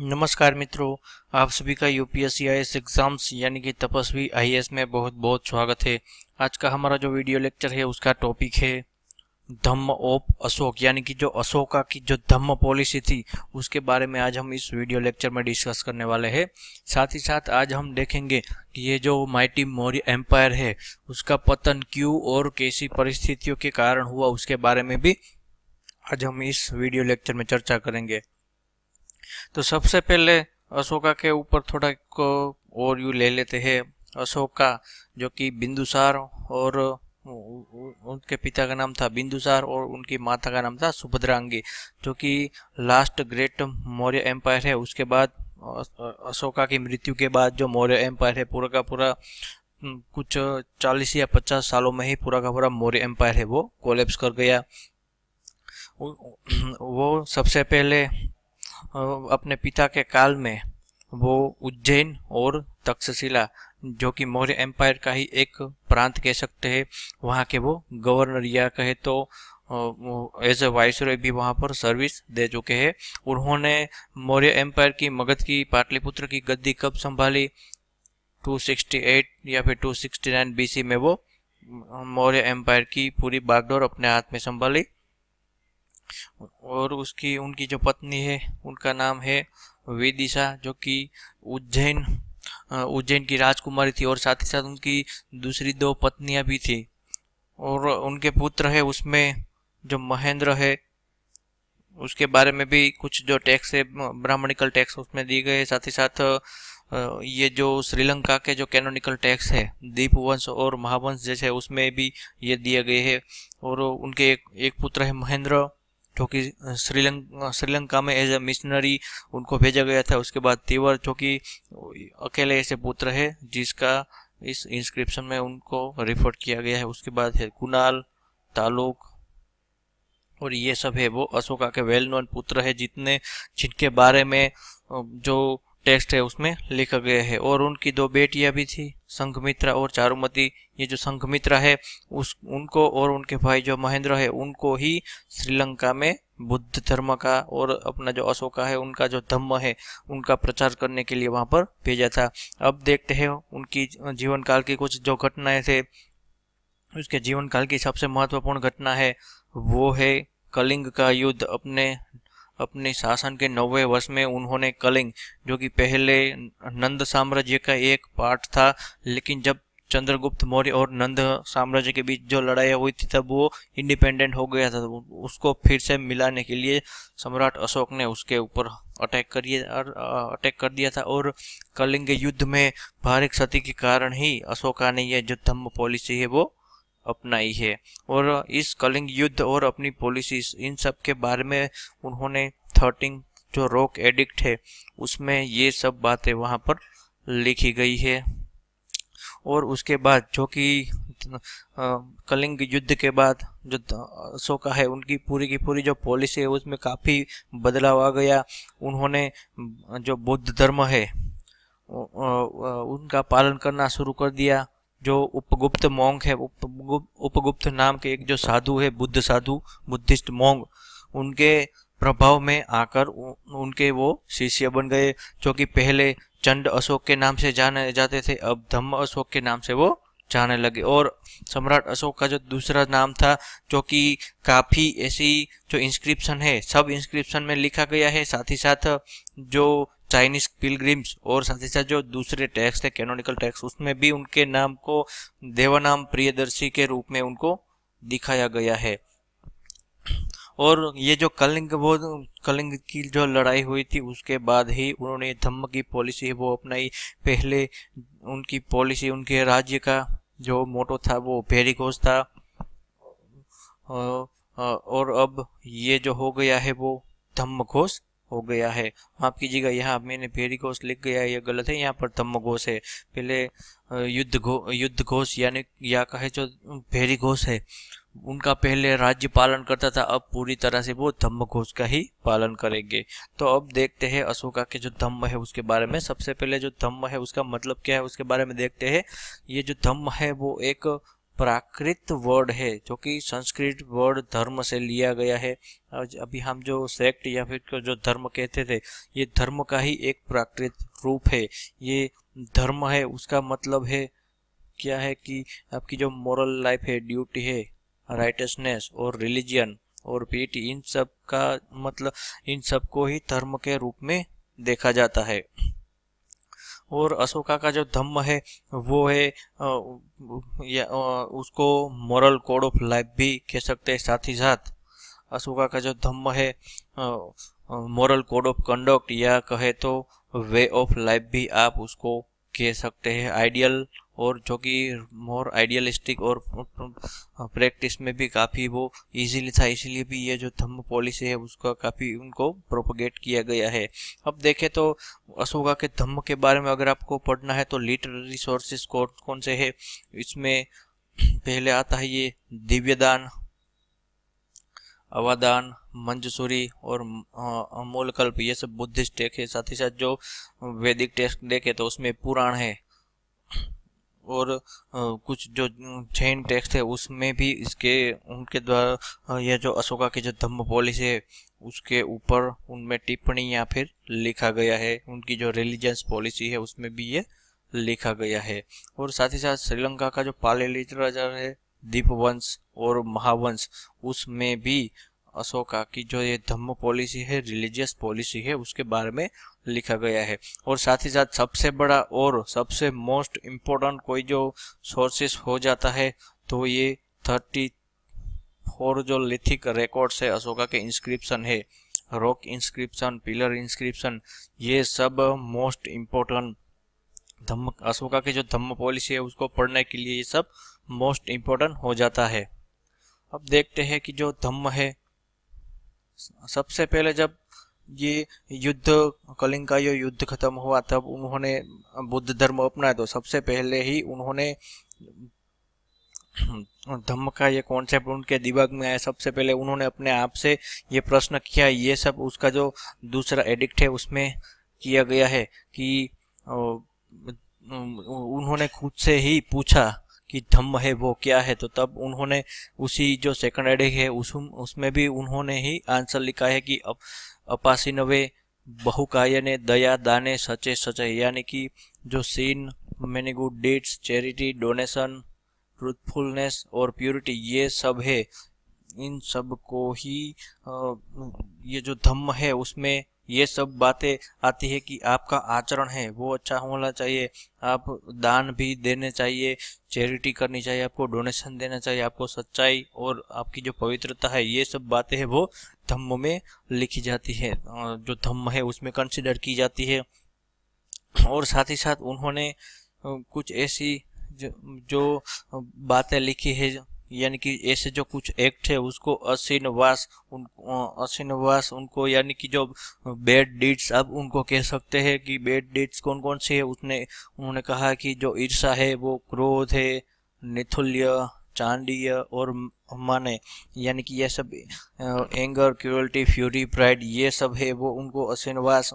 नमस्कार मित्रों आप सभी का यूपीएससी आई एग्जाम्स यानी कि तपस्वी आई में बहुत बहुत स्वागत है आज का हमारा जो वीडियो लेक्चर है उसका टॉपिक है धम्म ओप अशोक यानी कि जो अशोका की जो धम्म पॉलिसी थी उसके बारे में आज हम इस वीडियो लेक्चर में डिस्कस करने वाले हैं साथ ही साथ आज हम देखेंगे कि ये जो माइटी मौर्य एम्पायर है उसका पतन क्यों और कैसी परिस्थितियों के कारण हुआ उसके बारे में भी आज हम इस वीडियो लेक्चर में चर्चा करेंगे तो सबसे पहले अशोका के ऊपर थोड़ा को और यू ले लेते हैं अशोका जो कि बिंदुसार और उनके पिता का नाम था बिंदुसार और उनकी माता का नाम था सुभद्रांगी जो कि लास्ट ग्रेट मौर्य एम्पायर है उसके बाद अशोका की मृत्यु के बाद जो मौर्य एम्पायर है पूरा का पूरा कुछ चालीस या पचास सालों में ही पूरा का पूरा मौर्य एम्पायर है वो कोलेप्स कर गया वो सबसे पहले अपने पिता के काल में वो उज्जैन और तक्षशिला जो कि मौर्य एम्पायर का ही एक प्रांत कह सकते हैं वहाँ के वो गवर्नर या कहे तो एज ए वाइसरॉय भी वहाँ पर सर्विस दे चुके हैं उन्होंने मौर्य एम्पायर की मगध की पाटलिपुत्र की गद्दी कब संभाली 268 या फिर 269 बीसी में वो मौर्य एम्पायर की पूरी बागडोर अपने हाथ में संभाली और उसकी उनकी जो पत्नी है उनका नाम है वेदिशा जो कि उज्जैन उज्जैन की राजकुमारी थी और साथ ही साथ उनकी दूसरी दो पत्नियां भी थी और उनके पुत्र है उसमें जो महेंद्र है उसके बारे में भी कुछ जो टैक्स है ब्राह्मणिकल टैक्स उसमें दिए गए साथ ही साथ ये जो श्रीलंका के जो कैनोनिकल टैक्स है दीप वंश और महावंश जैसे उसमें भी ये दिए गए हैं और उनके एक, एक पुत्र है महेंद्र जो कि श्रीलंका श्रीलंका में एज ए मिशनरी उनको भेजा गया था उसके बाद तेवर जो कि अकेले ऐसे पुत्र है जिसका इस इंस्क्रिप्शन में उनको रिफर किया गया है उसके बाद है कुनाल तालुक और ये सब है वो अशोका के वेल नोन पुत्र है जितने जिनके बारे में जो टेक्स्ट है उसमें लिखा गया है और उनकी दो बेटियां भी थी संघमित्रा और चारुमती ये जो संघमित्रा है उस उनको और उनके भाई जो महेंद्र है उनको ही श्रीलंका में बुद्ध धर्म का और अपना जो अशोका है उनका जो धम्म है उनका प्रचार करने के लिए वहां पर भेजा था अब देखते हैं उनकी जीवन काल की कुछ जो घटनाएं थे उसके जीवन काल की सबसे महत्वपूर्ण घटना है वो है कलिंग का युद्ध अपने अपने शासन के नौवे वर्ष में उन्होंने कलिंग जो कि पहले नंद साम्राज्य का एक पार्ट था लेकिन जब चंद्रगुप्त मौर्य और नंद साम्राज्य के बीच जो लड़ाई हुई थी तब वो इंडिपेंडेंट हो गया था तो उसको फिर से मिलाने के लिए सम्राट अशोक ने उसके ऊपर अटैक करिए और अटैक कर दिया था और कलिंग के युद्ध में भारी क्षति के कारण ही अशोका ने यह जो धम्म पॉलिसी है वो अपनाई है और इस कलिंग युद्ध और अपनी पॉलिसीज इन सब के बारे में उन्होंने थर्टिंग जो रॉक एडिक्ट है उसमें ये सब बातें वहाँ पर लिखी गई है और उसके बाद जो कि कलिंग युद्ध के बाद जो अशोका है उनकी पूरी की पूरी जो पॉलिसी है उसमें काफ़ी बदलाव आ गया उन्होंने जो बौद्ध धर्म है उनका पालन करना शुरू कर दिया जो उपगुप्त मोंग है उपगुप्त नाम के एक जो साधु है बुद्ध साधु बुद्धिस्ट मोंग उनके प्रभाव में आकर उनके वो शिष्य बन गए जो कि पहले चंड अशोक के नाम से जाने जाते थे अब धम्म अशोक के नाम से वो जाने लगे और सम्राट अशोक का जो दूसरा नाम था जो कि काफ़ी ऐसी जो इंस्क्रिप्शन है सब इंस्क्रिप्शन में लिखा गया है साथ ही साथ जो चाइनीज पिलग्रिम्स और साथ ही साथ जो दूसरे टैक्स है कैनोनिकल टैक्स उसमें भी उनके नाम को देवानाम प्रियदर्शी के रूप में उनको दिखाया गया है और ये जो कलिंग वो कलिंग की जो लड़ाई हुई थी उसके बाद ही उन्होंने धम्म की पॉलिसी वो अपनाई पहले उनकी पॉलिसी उनके राज्य का जो मोटो था वो भेरिकोस था और अब ये जो हो गया है वो धम्म घोष हो गया है माफ़ कीजिएगा यहाँ मैंने घोष लिख गया है यह गलत है यहाँ पर घोष है पहले युद्ध घो युद्ध घोष यानी या कहे जो फेरी घोष है उनका पहले राज्य पालन करता था अब पूरी तरह से वो धम्म घोष का ही पालन करेंगे तो अब देखते हैं अशोका के जो धम्म है उसके बारे में सबसे पहले जो धम्म है उसका मतलब क्या है उसके बारे में देखते हैं ये जो धम्म है वो एक प्राकृत वर्ड है जो कि संस्कृत वर्ड धर्म से लिया गया है अभी हम जो सेक्ट या फिर जो धर्म कहते थे ये धर्म का ही एक प्राकृत रूप है ये धर्म है उसका मतलब है क्या है कि आपकी जो मॉरल लाइफ है ड्यूटी है राइटसनेस और रिलीजियन और पीटी इन सब का मतलब इन सब को ही धर्म के रूप में देखा जाता है और अशोका का जो धम्म है वो है या उसको मॉरल कोड ऑफ लाइफ भी कह सकते हैं साथ ही साथ अशोका का जो धम्म है मॉरल कोड ऑफ कंडक्ट या कहे तो वे ऑफ लाइफ भी आप उसको कह सकते हैं आइडियल और जो कि मोर आइडियलिस्टिक और प्रैक्टिस में भी काफ़ी वो इजीली था इसलिए भी ये जो धम्म पॉलिसी है उसका काफ़ी उनको प्रोपोगेट किया गया है अब देखें तो अशोका के धम्म के बारे में अगर आपको पढ़ना है तो लिटररी सोर्सेस कौन कौन से है इसमें पहले आता है ये दिव्यदान अवादान मंजसूरी और अमोलकल्प ये सब बुद्धिस्ट टेक है साथ ही साथ जो वैदिक टेक्स्ट देखे तो उसमें पुराण है और कुछ जो चेन टेक्स्ट है उसमें भी इसके उनके द्वारा यह जो अशोका की जो धम्म पॉलिसी है उसके ऊपर उनमें टिप्पणी या फिर लिखा गया है उनकी जो रिलीजियस पॉलिसी है उसमें भी ये लिखा गया है और साथ ही साथ श्रीलंका का जो पाले लिटरेचर है दीपवंश और महावंश उसमें भी अशोका की जो ये धम्म पॉलिसी है रिलीजियस पॉलिसी है उसके बारे में लिखा गया है और साथ ही साथ सबसे बड़ा और सबसे मोस्ट इम्पोर्टेंट कोई जो सोर्सेस हो जाता है तो ये थर्टी फोर जो लिथिक रिकॉर्ड्स है अशोका के इंस्क्रिप्शन है रॉक इंस्क्रिप्शन पिलर इंस्क्रिप्शन ये सब मोस्ट इम्पोर्टेंट धम्म अशोका की जो धम्म पॉलिसी है उसको पढ़ने के लिए ये सब मोस्ट इम्पोर्टेंट हो जाता है अब देखते हैं कि जो धम्म है सबसे पहले जब ये युद्ध कलिंग का ये युद्ध खत्म हुआ तब उन्होंने बुद्ध धर्म अपनाया तो सबसे पहले ही उन्होंने धम्म का ये कॉन्सेप्ट उनके दिमाग में आया सबसे पहले उन्होंने अपने आप से ये प्रश्न किया ये सब उसका जो दूसरा एडिक्ट है उसमें किया गया है कि उन्होंने खुद से ही पूछा कि धम्म है वो क्या है तो तब उन्होंने उसी जो सेकंड हेडिंग है उस उसमें भी उन्होंने ही आंसर लिखा है कि अप, अपासीनवे बहुकाय ने दया दाने सचे सचे यानी कि जो sin many good deeds charity donation truthfulness और प्योरिटी ये सब है इन सब को ही ये जो धम्म है उसमें ये सब बातें आती है कि आपका आचरण है वो अच्छा होना चाहिए आप दान भी देने चाहिए चैरिटी करनी चाहिए आपको डोनेशन देना चाहिए आपको सच्चाई और आपकी जो पवित्रता है ये सब बातें हैं वो धम्म में लिखी जाती है जो धम्म है उसमें कंसिडर की जाती है और साथ ही साथ उन्होंने कुछ ऐसी जो, जो बातें लिखी है यानी कि ऐसे जो कुछ एक्ट है उसको असिनवास उन असिनवास उनको यानी कि जो बेड डीट्स अब उनको कह सकते हैं कि बेड डीट्स कौन कौन सी है उसने उन्होंने कहा कि जो ईर्षा है वो क्रोध है निथुल्य चांडीय और माने यानी कि ये सब एंगर क्यूरिटी फ्यूरी प्राइड ये सब है वो उनको असिनवास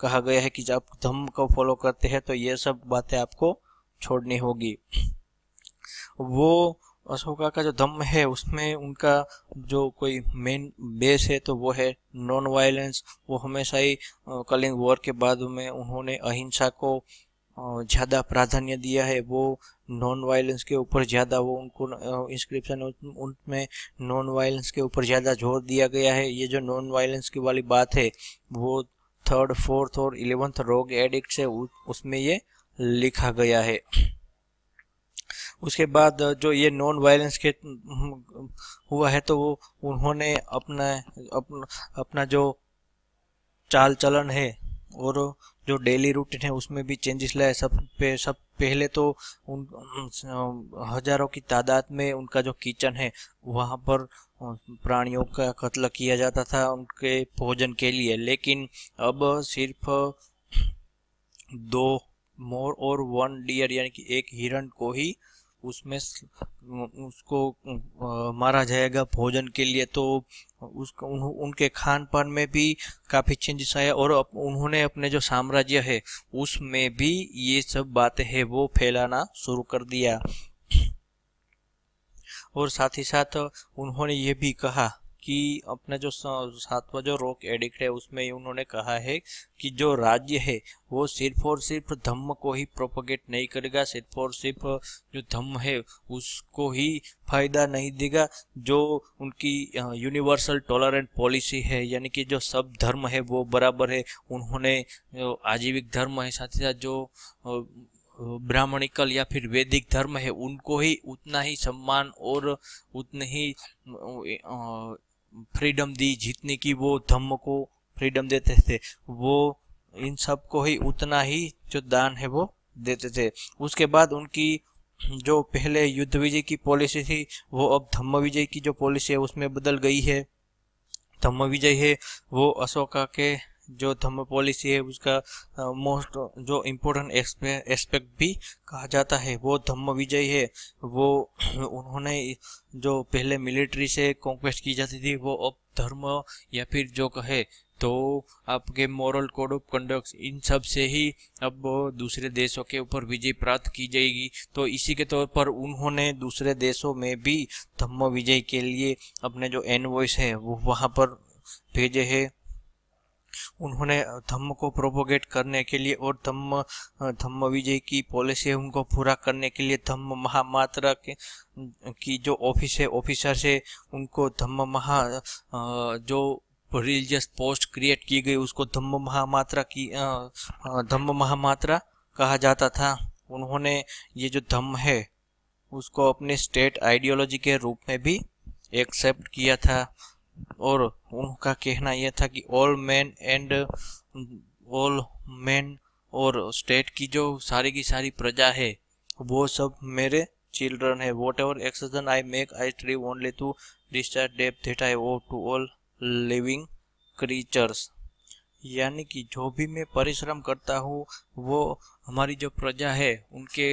कहा गया है कि जब आप धम्म को फॉलो करते हैं तो ये सब बातें आपको छोड़नी होगी वो अशोका का जो दम है उसमें उनका जो कोई मेन बेस है तो वो है नॉन वायलेंस वो हमेशा ही कलिंग वॉर के बाद में उन्होंने अहिंसा को ज़्यादा प्राधान्य दिया है वो नॉन वायलेंस के ऊपर ज़्यादा वो उनको इंस्क्रिप्शन उनमें नॉन वायलेंस के ऊपर ज़्यादा जोर दिया गया है ये जो नॉन वायलेंस की वाली बात है वो थर्ड फोर्थ और इलेवंथ रोग एडिक्ट उसमें ये लिखा गया है उसके बाद जो ये नॉन वायलेंस के हम्म, हुआ है तो वो उन्होंने अपना अपन, अपना जो चाल चलन है और जो डेली रूटीन है उसमें भी चेंजेस लाए सब पे सब पहले तो उन हजारों की तादाद में उनका जो किचन है वहाँ पर प्राणियों का कत्ल किया जाता था उनके भोजन के लिए लेकिन अब सिर्फ दो मोर और वन डियर यानी कि एक हिरण को ही उसमें उसको मारा जाएगा भोजन के लिए तो उस उनके खान पान में भी काफ़ी चेंजेस आया और उन्होंने अपने जो साम्राज्य है उसमें भी ये सब बातें है वो फैलाना शुरू कर दिया और साथ ही साथ उन्होंने ये भी कहा कि अपने जो सातवा जो रोक एडिक्ट है उसमें उन्होंने कहा है कि जो राज्य है वो सिर्फ और सिर्फ धम्म को ही प्रोपोगेट नहीं करेगा सिर्फ और सिर्फ जो धम्म है उसको ही फायदा नहीं देगा जो उनकी यूनिवर्सल टॉलरेंट पॉलिसी है यानी कि जो सब धर्म है वो बराबर है उन्होंने आजीविक धर्म है साथ ही साथ जो ब्राह्मणिकल या फिर वैदिक धर्म है उनको ही उतना ही सम्मान और उतने ही फ्रीडम दी जीतने की वो धम्म को फ्रीडम देते थे वो इन सब को ही उतना ही जो दान है वो देते थे उसके बाद उनकी जो पहले युद्ध विजय की पॉलिसी थी वो अब धम्म विजय की जो पॉलिसी है उसमें बदल गई है धम्म विजय है वो अशोका के जो धर्म पॉलिसी है उसका मोस्ट जो इम्पोर्टेंट एस्पेक्ट भी कहा जाता है वो धम्म विजय है वो उन्होंने जो पहले मिलिट्री से कॉन्क्वेस्ट की जाती थी वो अब धर्म या फिर जो कहे तो आपके मॉरल कोड ऑफ कंडक्ट इन सब से ही अब दूसरे देशों के ऊपर विजय प्राप्त की जाएगी तो इसी के तौर पर उन्होंने दूसरे देशों में भी धम्म विजय के लिए अपने जो एनवॉइस है वो वहाँ पर भेजे हैं उन्होंने धम्म को प्रोपोगेट करने के लिए और धम्म धम्म विजय की पॉलिसी उनको पूरा करने के लिए धम्म महामात्र के की जो ऑफिस है ऑफिसर से उनको धम्म महा जो रिलीजियस पोस्ट क्रिएट की गई उसको धम्म महामात्रा की धम्म महामात्रा कहा जाता था उन्होंने ये जो धम्म है उसको अपने स्टेट आइडियोलॉजी के रूप में भी एक्सेप्ट किया था और उनका कहना यह था कि all man and all man और स्टेट की जो सारी की सारी प्रजा है वो सब मेरे चिल्ड्रन है whatever exertion I make I try only to discharge debt that I owe to all living creatures यानी कि जो भी मैं परिश्रम करता हूँ वो हमारी जो प्रजा है उनके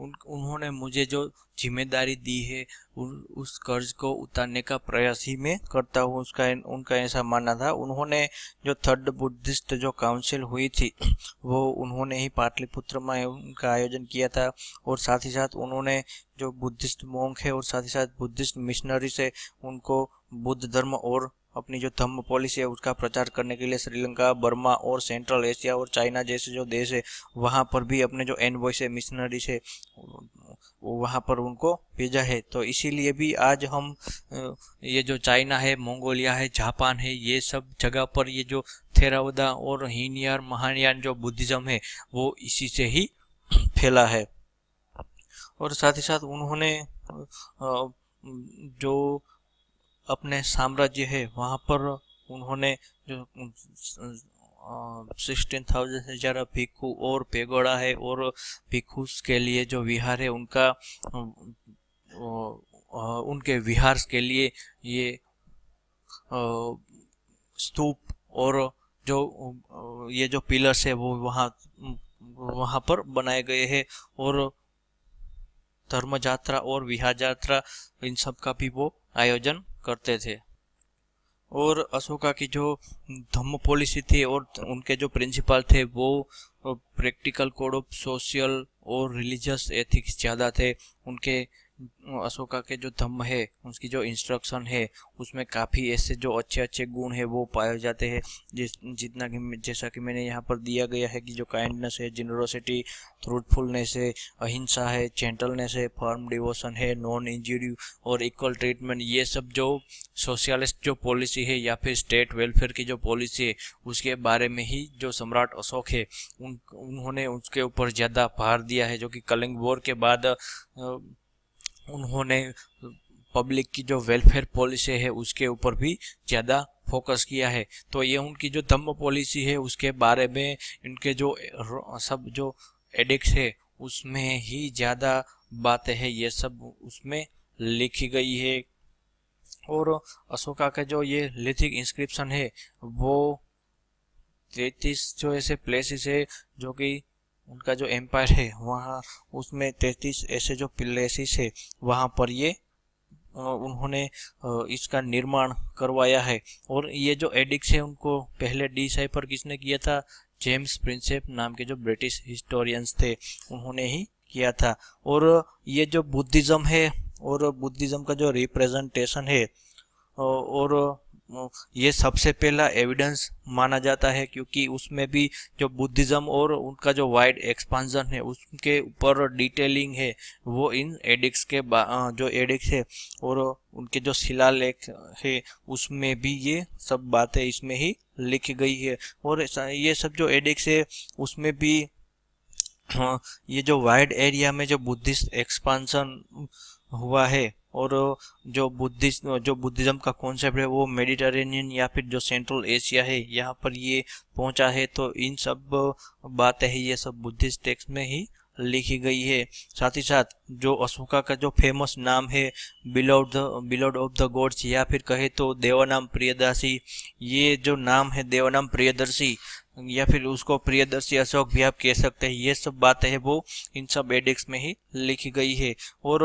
उन उन्होंने मुझे जो जिम्मेदारी दी है उ, उस कर्ज को उतारने का प्रयास ही मैं करता हूँ उसका उनका ऐसा मानना था उन्होंने जो थर्ड बुद्धिस्ट जो काउंसिल हुई थी वो उन्होंने ही पाटलिपुत्र में उनका आयोजन किया था और साथ ही साथ उन्होंने जो बुद्धिस्ट मोंग है और साथ ही साथ बुद्धिस्ट मिशनरी से उनको बुद्ध धर्म और अपनी जो थम्ब पॉलिसी है उसका प्रचार करने के लिए श्रीलंका बर्मा और सेंट्रल एशिया और चाइना जैसे जो देश है वहाँ पर भी अपने जो एनवॉय है मिशनरी है वहाँ पर उनको भेजा है तो इसीलिए भी आज हम ये जो चाइना है मंगोलिया है जापान है ये सब जगह पर ये जो थेरावदा और हीनयान महानयान जो बुद्धिज़्म है वो इसी से ही फैला है और साथ ही साथ उन्होंने जो अपने साम्राज्य है वहाँ पर उन्होंने जो सिक्सटीन थाउजेंड से ज़्यादा भिक्खु और पेगोड़ा है और भिक्खु के लिए जो विहार है उनका उनके विहार के लिए ये स्तूप और जो ये जो पिलर्स है वो वहाँ वहाँ पर बनाए गए हैं और धर्म यात्रा और विहार यात्रा इन सब का भी वो आयोजन करते थे और अशोका की जो धम्म पॉलिसी थी और उनके जो प्रिंसिपल थे वो प्रैक्टिकल कोड ऑफ सोशल और रिलीजियस एथिक्स ज़्यादा थे उनके अशोका के जो धम्म है उसकी जो इंस्ट्रक्शन है उसमें काफ़ी ऐसे जो अच्छे अच्छे गुण है वो पाए जाते हैं जिस जितना कि जैसा कि मैंने यहाँ पर दिया गया है कि जो काइंडनेस है जनरोसिटी थ्रूटफुलनेस है अहिंसा है जेंटलनेस है फर्म डिवोशन है नॉन इंजरी और इक्वल ट्रीटमेंट ये सब जो सोशलिस्ट जो पॉलिसी है या फिर स्टेट वेलफेयर की जो पॉलिसी है उसके बारे में ही जो सम्राट अशोक है उन उन्होंने उसके ऊपर ज़्यादा भार दिया है जो कि कलिंग वॉर के बाद उन्होंने पब्लिक की जो वेलफेयर पॉलिसी है उसके ऊपर भी ज़्यादा फोकस किया है तो ये उनकी जो थम्ब पॉलिसी है उसके बारे में इनके जो सब जो एडिक्स है उसमें ही ज़्यादा बातें हैं ये सब उसमें लिखी गई है और अशोका का जो ये लिथिक इंस्क्रिप्शन है वो तैतीस जो ऐसे प्लेसेस है जो कि उनका जो एम्पायर है वहाँ उसमें तैतीस ऐसे जो प्लेसिस है वहाँ पर ये उन्होंने इसका निर्माण करवाया है और ये जो एडिक्स है उनको पहले डिसाइफर किसने किया था जेम्स प्रिंसेप नाम के जो ब्रिटिश हिस्टोरियंस थे उन्होंने ही किया था और ये जो बुद्धिज़्म है और बुद्धिज़्म का जो रिप्रेजेंटेशन है और ये सबसे पहला एविडेंस माना जाता है क्योंकि उसमें भी जो बुद्धिज्म और उनका जो वाइड एक्सपांजन है उसके ऊपर डिटेलिंग है वो इन एडिक्स के जो एडिक्स है और उनके जो शिलालेख है उसमें भी ये सब बातें इसमें ही लिखी गई है और ये सब जो एडिक्स है उसमें भी ये जो वाइड एरिया में जो बुद्धिस्ट एक्सपांसन हुआ है और जो बुद्धिस्ट जो बुद्धिज़्म का कॉन्सेप्ट है वो मेडिटरेनियन या फिर जो सेंट्रल एशिया है यहाँ पर ये पहुँचा है तो इन सब बातें हैं ये सब बुद्धिस्ट टेक्स्ट में ही लिखी गई है साथ ही साथ जो अशोका का जो फेमस नाम है beloved beloved of the gods या फिर कहे तो देवानाम प्रियदासी ये जो नाम है देवानाम प्रियदर्शी या फिर उसको प्रियदर्शी अशोक भी आप कह सकते हैं ये सब बातें हैं वो इन सब एडिक्स में ही लिखी गई है और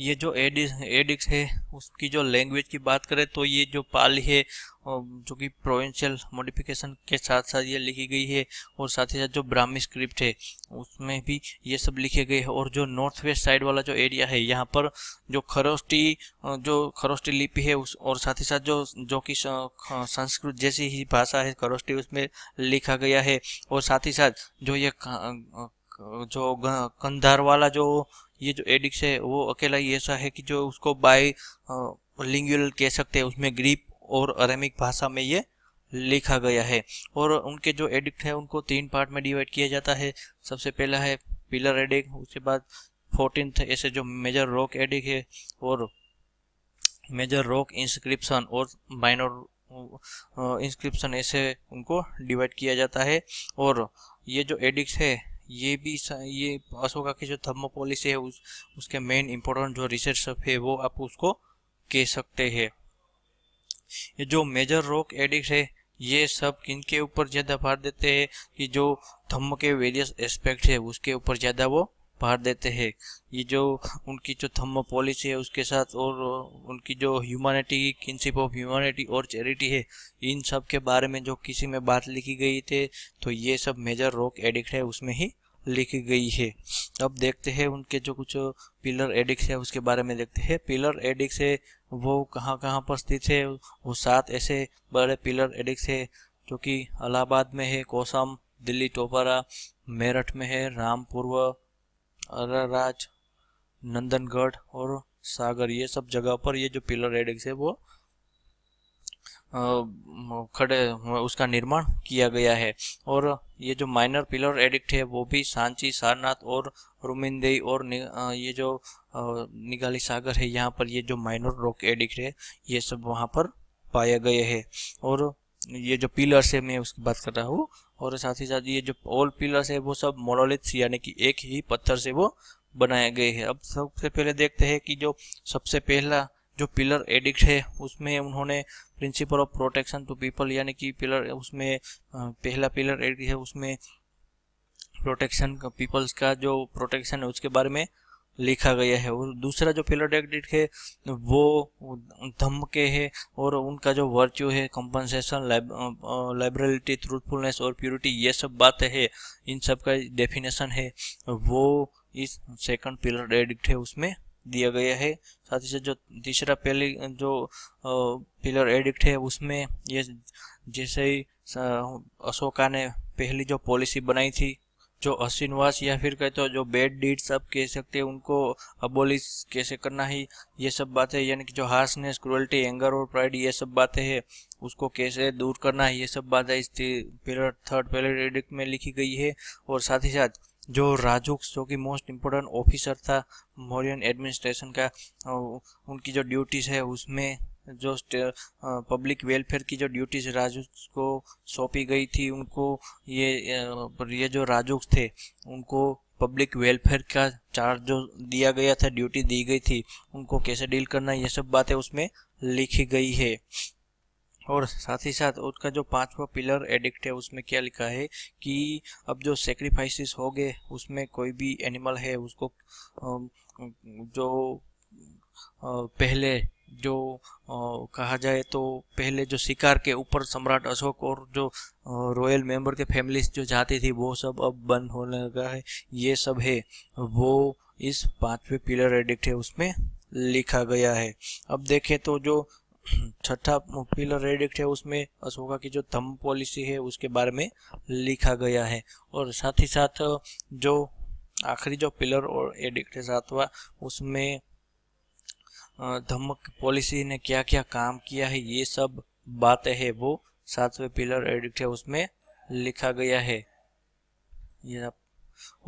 ये जो एडिक्स है उसकी जो लैंग्वेज की बात करें तो ये जो पाली है जो कि प्रोविंशियल मॉडिफिकेशन के साथ साथ ये लिखी गई है और साथ ही साथ जो ब्राह्मी स्क्रिप्ट है उसमें भी ये सब लिखे गए हैं और जो नॉर्थ वेस्ट साइड वाला जो एरिया है यहाँ पर जो खरोस्टी जो खरोस्टी लिपि है उस और साथ ही साथ जो जो कि संस्कृत जैसी ही भाषा है खरोस्टी उसमें लिखा गया है और साथ ही साथ जो ये जो कंधार वाला जो ये जो एडिक्स है वो अकेला ही ऐसा है कि जो उसको बाई लिंगुअल कह सकते हैं उसमें ग्रीप और अरेमिक भाषा में ये लिखा गया है और उनके जो एडिक्ट है उनको तीन पार्ट में डिवाइड किया जाता है सबसे पहला है पिलर एडिक उसके बाद फोर्टीन ऐसे जो मेजर रॉक एडिक है और मेजर रॉक इंस्क्रिप्शन और माइनर इंस्क्रिप्शन ऐसे उनको डिवाइड किया जाता है और ये जो एडिक्ट है ये भी ये अशोका के जो पॉलिसी है उस, उसके मेन इम्पोर्टेंट जो रिसर्च है वो आप उसको कह सकते हैं ये जो मेजर रॉक एडिक्ट है ये सब के ऊपर ज़्यादा भार देते हैं कि जो धम्म के वेरियस एस्पेक्ट है उसके ऊपर ज़्यादा वो भार देते हैं ये जो उनकी जो थम्म पॉलिसी है उसके साथ और उनकी जो ह्यूमैनिटी किनशिप ऑफ ह्यूमैनिटी और चैरिटी है इन सब के बारे में जो किसी में बात लिखी गई थी तो ये सब मेजर रॉक एडिक्ट है उसमें ही लिखी गई है अब देखते हैं उनके जो कुछ पिलर एडिक्स है उसके बारे में देखते हैं पिलर एडिक्स है वो कहाँ कहाँ पर स्थित है वो सात ऐसे बड़े पिलर एडिक्स है जो कि इलाहाबाद में है कोसम दिल्ली टोपारा मेरठ में है रामपुर अरराज नंदनगढ़ और सागर ये सब जगह पर ये जो पिलर हेडेक्स है वो खड़े उसका निर्माण किया गया है और ये जो माइनर पिलर एडिक्ट है वो भी सांची सारनाथ और रुमिंदई और नि, ये जो निगाली सागर है यहाँ पर ये जो माइनर रॉक एडिक्ट है ये सब वहाँ पर पाए गए हैं और ये जो पिलर्स है मैं उसकी बात कर रहा हूँ और साथ ही साथ ये जो ऑल पिलर्स है वो सब मोनोलिथ यानी कि एक ही पत्थर से वो बनाए गए हैं अब सबसे पहले देखते हैं कि जो सबसे पहला जो पिलर एडिक्ट है उसमें उन्होंने principle of protection to people यानी कि पिलर उसमें पहला पिलर एडिक्ट है उसमें प्रोटेक्शन पीपल्स का जो प्रोटेक्शन है उसके बारे में लिखा गया है और दूसरा जो फिलोडेक्टिक है वो धम्म के है और उनका जो वर्च्यू है कंपनसेशन लाइब्रेलिटी ट्रूथफुलनेस और प्योरिटी ये सब बातें है इन सब का डेफिनेशन है वो इस सेकंड पिलर एडिक्ट है उसमें दिया गया है साथ ही साथ जो तीसरा पहले जो पिलर एडिक्ट है उसमें ये जैसे ही अशोका ने पहली जो पॉलिसी बनाई थी जो असिनवास या फिर कहते हो जो बेड डीट सब कह सकते हैं उनको अबोलिश कैसे करना है ये सब बातें यानी कि जो हार्शनेस क्रुअल्टी एंगर और प्राइड ये सब बातें हैं उसको कैसे दूर करना है ये सब बातें इस पीरियड थर्ड पीरियड पैराडिक में लिखी गई है और साथ ही साथ जो राजूक जो कि मोस्ट इम्पोर्टेंट ऑफिसर था मौर्यन एडमिनिस्ट्रेशन का उनकी जो ड्यूटीज है उसमें जो पब्लिक वेलफेयर की जो ड्यूटीज राजू को सौंपी गई थी उनको ये ये जो राजू थे उनको पब्लिक वेलफेयर का चार्ज जो दिया गया था ड्यूटी दी गई थी उनको कैसे डील करना ये सब बातें उसमें लिखी गई है और साथ ही साथ उसका जो पांचवा पिलर एडिक्ट है उसमें क्या लिखा है कि अब जो सेक्रीफाइसिस हो गए उसमें कोई भी एनिमल है उसको जो पहले जो कहा जाए तो पहले जो शिकार के ऊपर सम्राट अशोक और जो रॉयल मेंबर के फैमिली जो जाती थी वो सब अब बंद होने लगा है ये सब है वो इस पांचवे पिलर एडिक्ट है उसमें लिखा गया है अब देखें तो जो छठा पिलर एडिक्ट है उसमें अशोका की जो थम पॉलिसी है उसके बारे में लिखा गया है और साथ ही साथ जो आखिरी जो पिलर और एडिक्ट है सातवा उसमें धमक पॉलिसी ने क्या क्या काम किया है ये सब बातें है वो सातवें पिलर एडिक्ट है उसमें लिखा गया है ये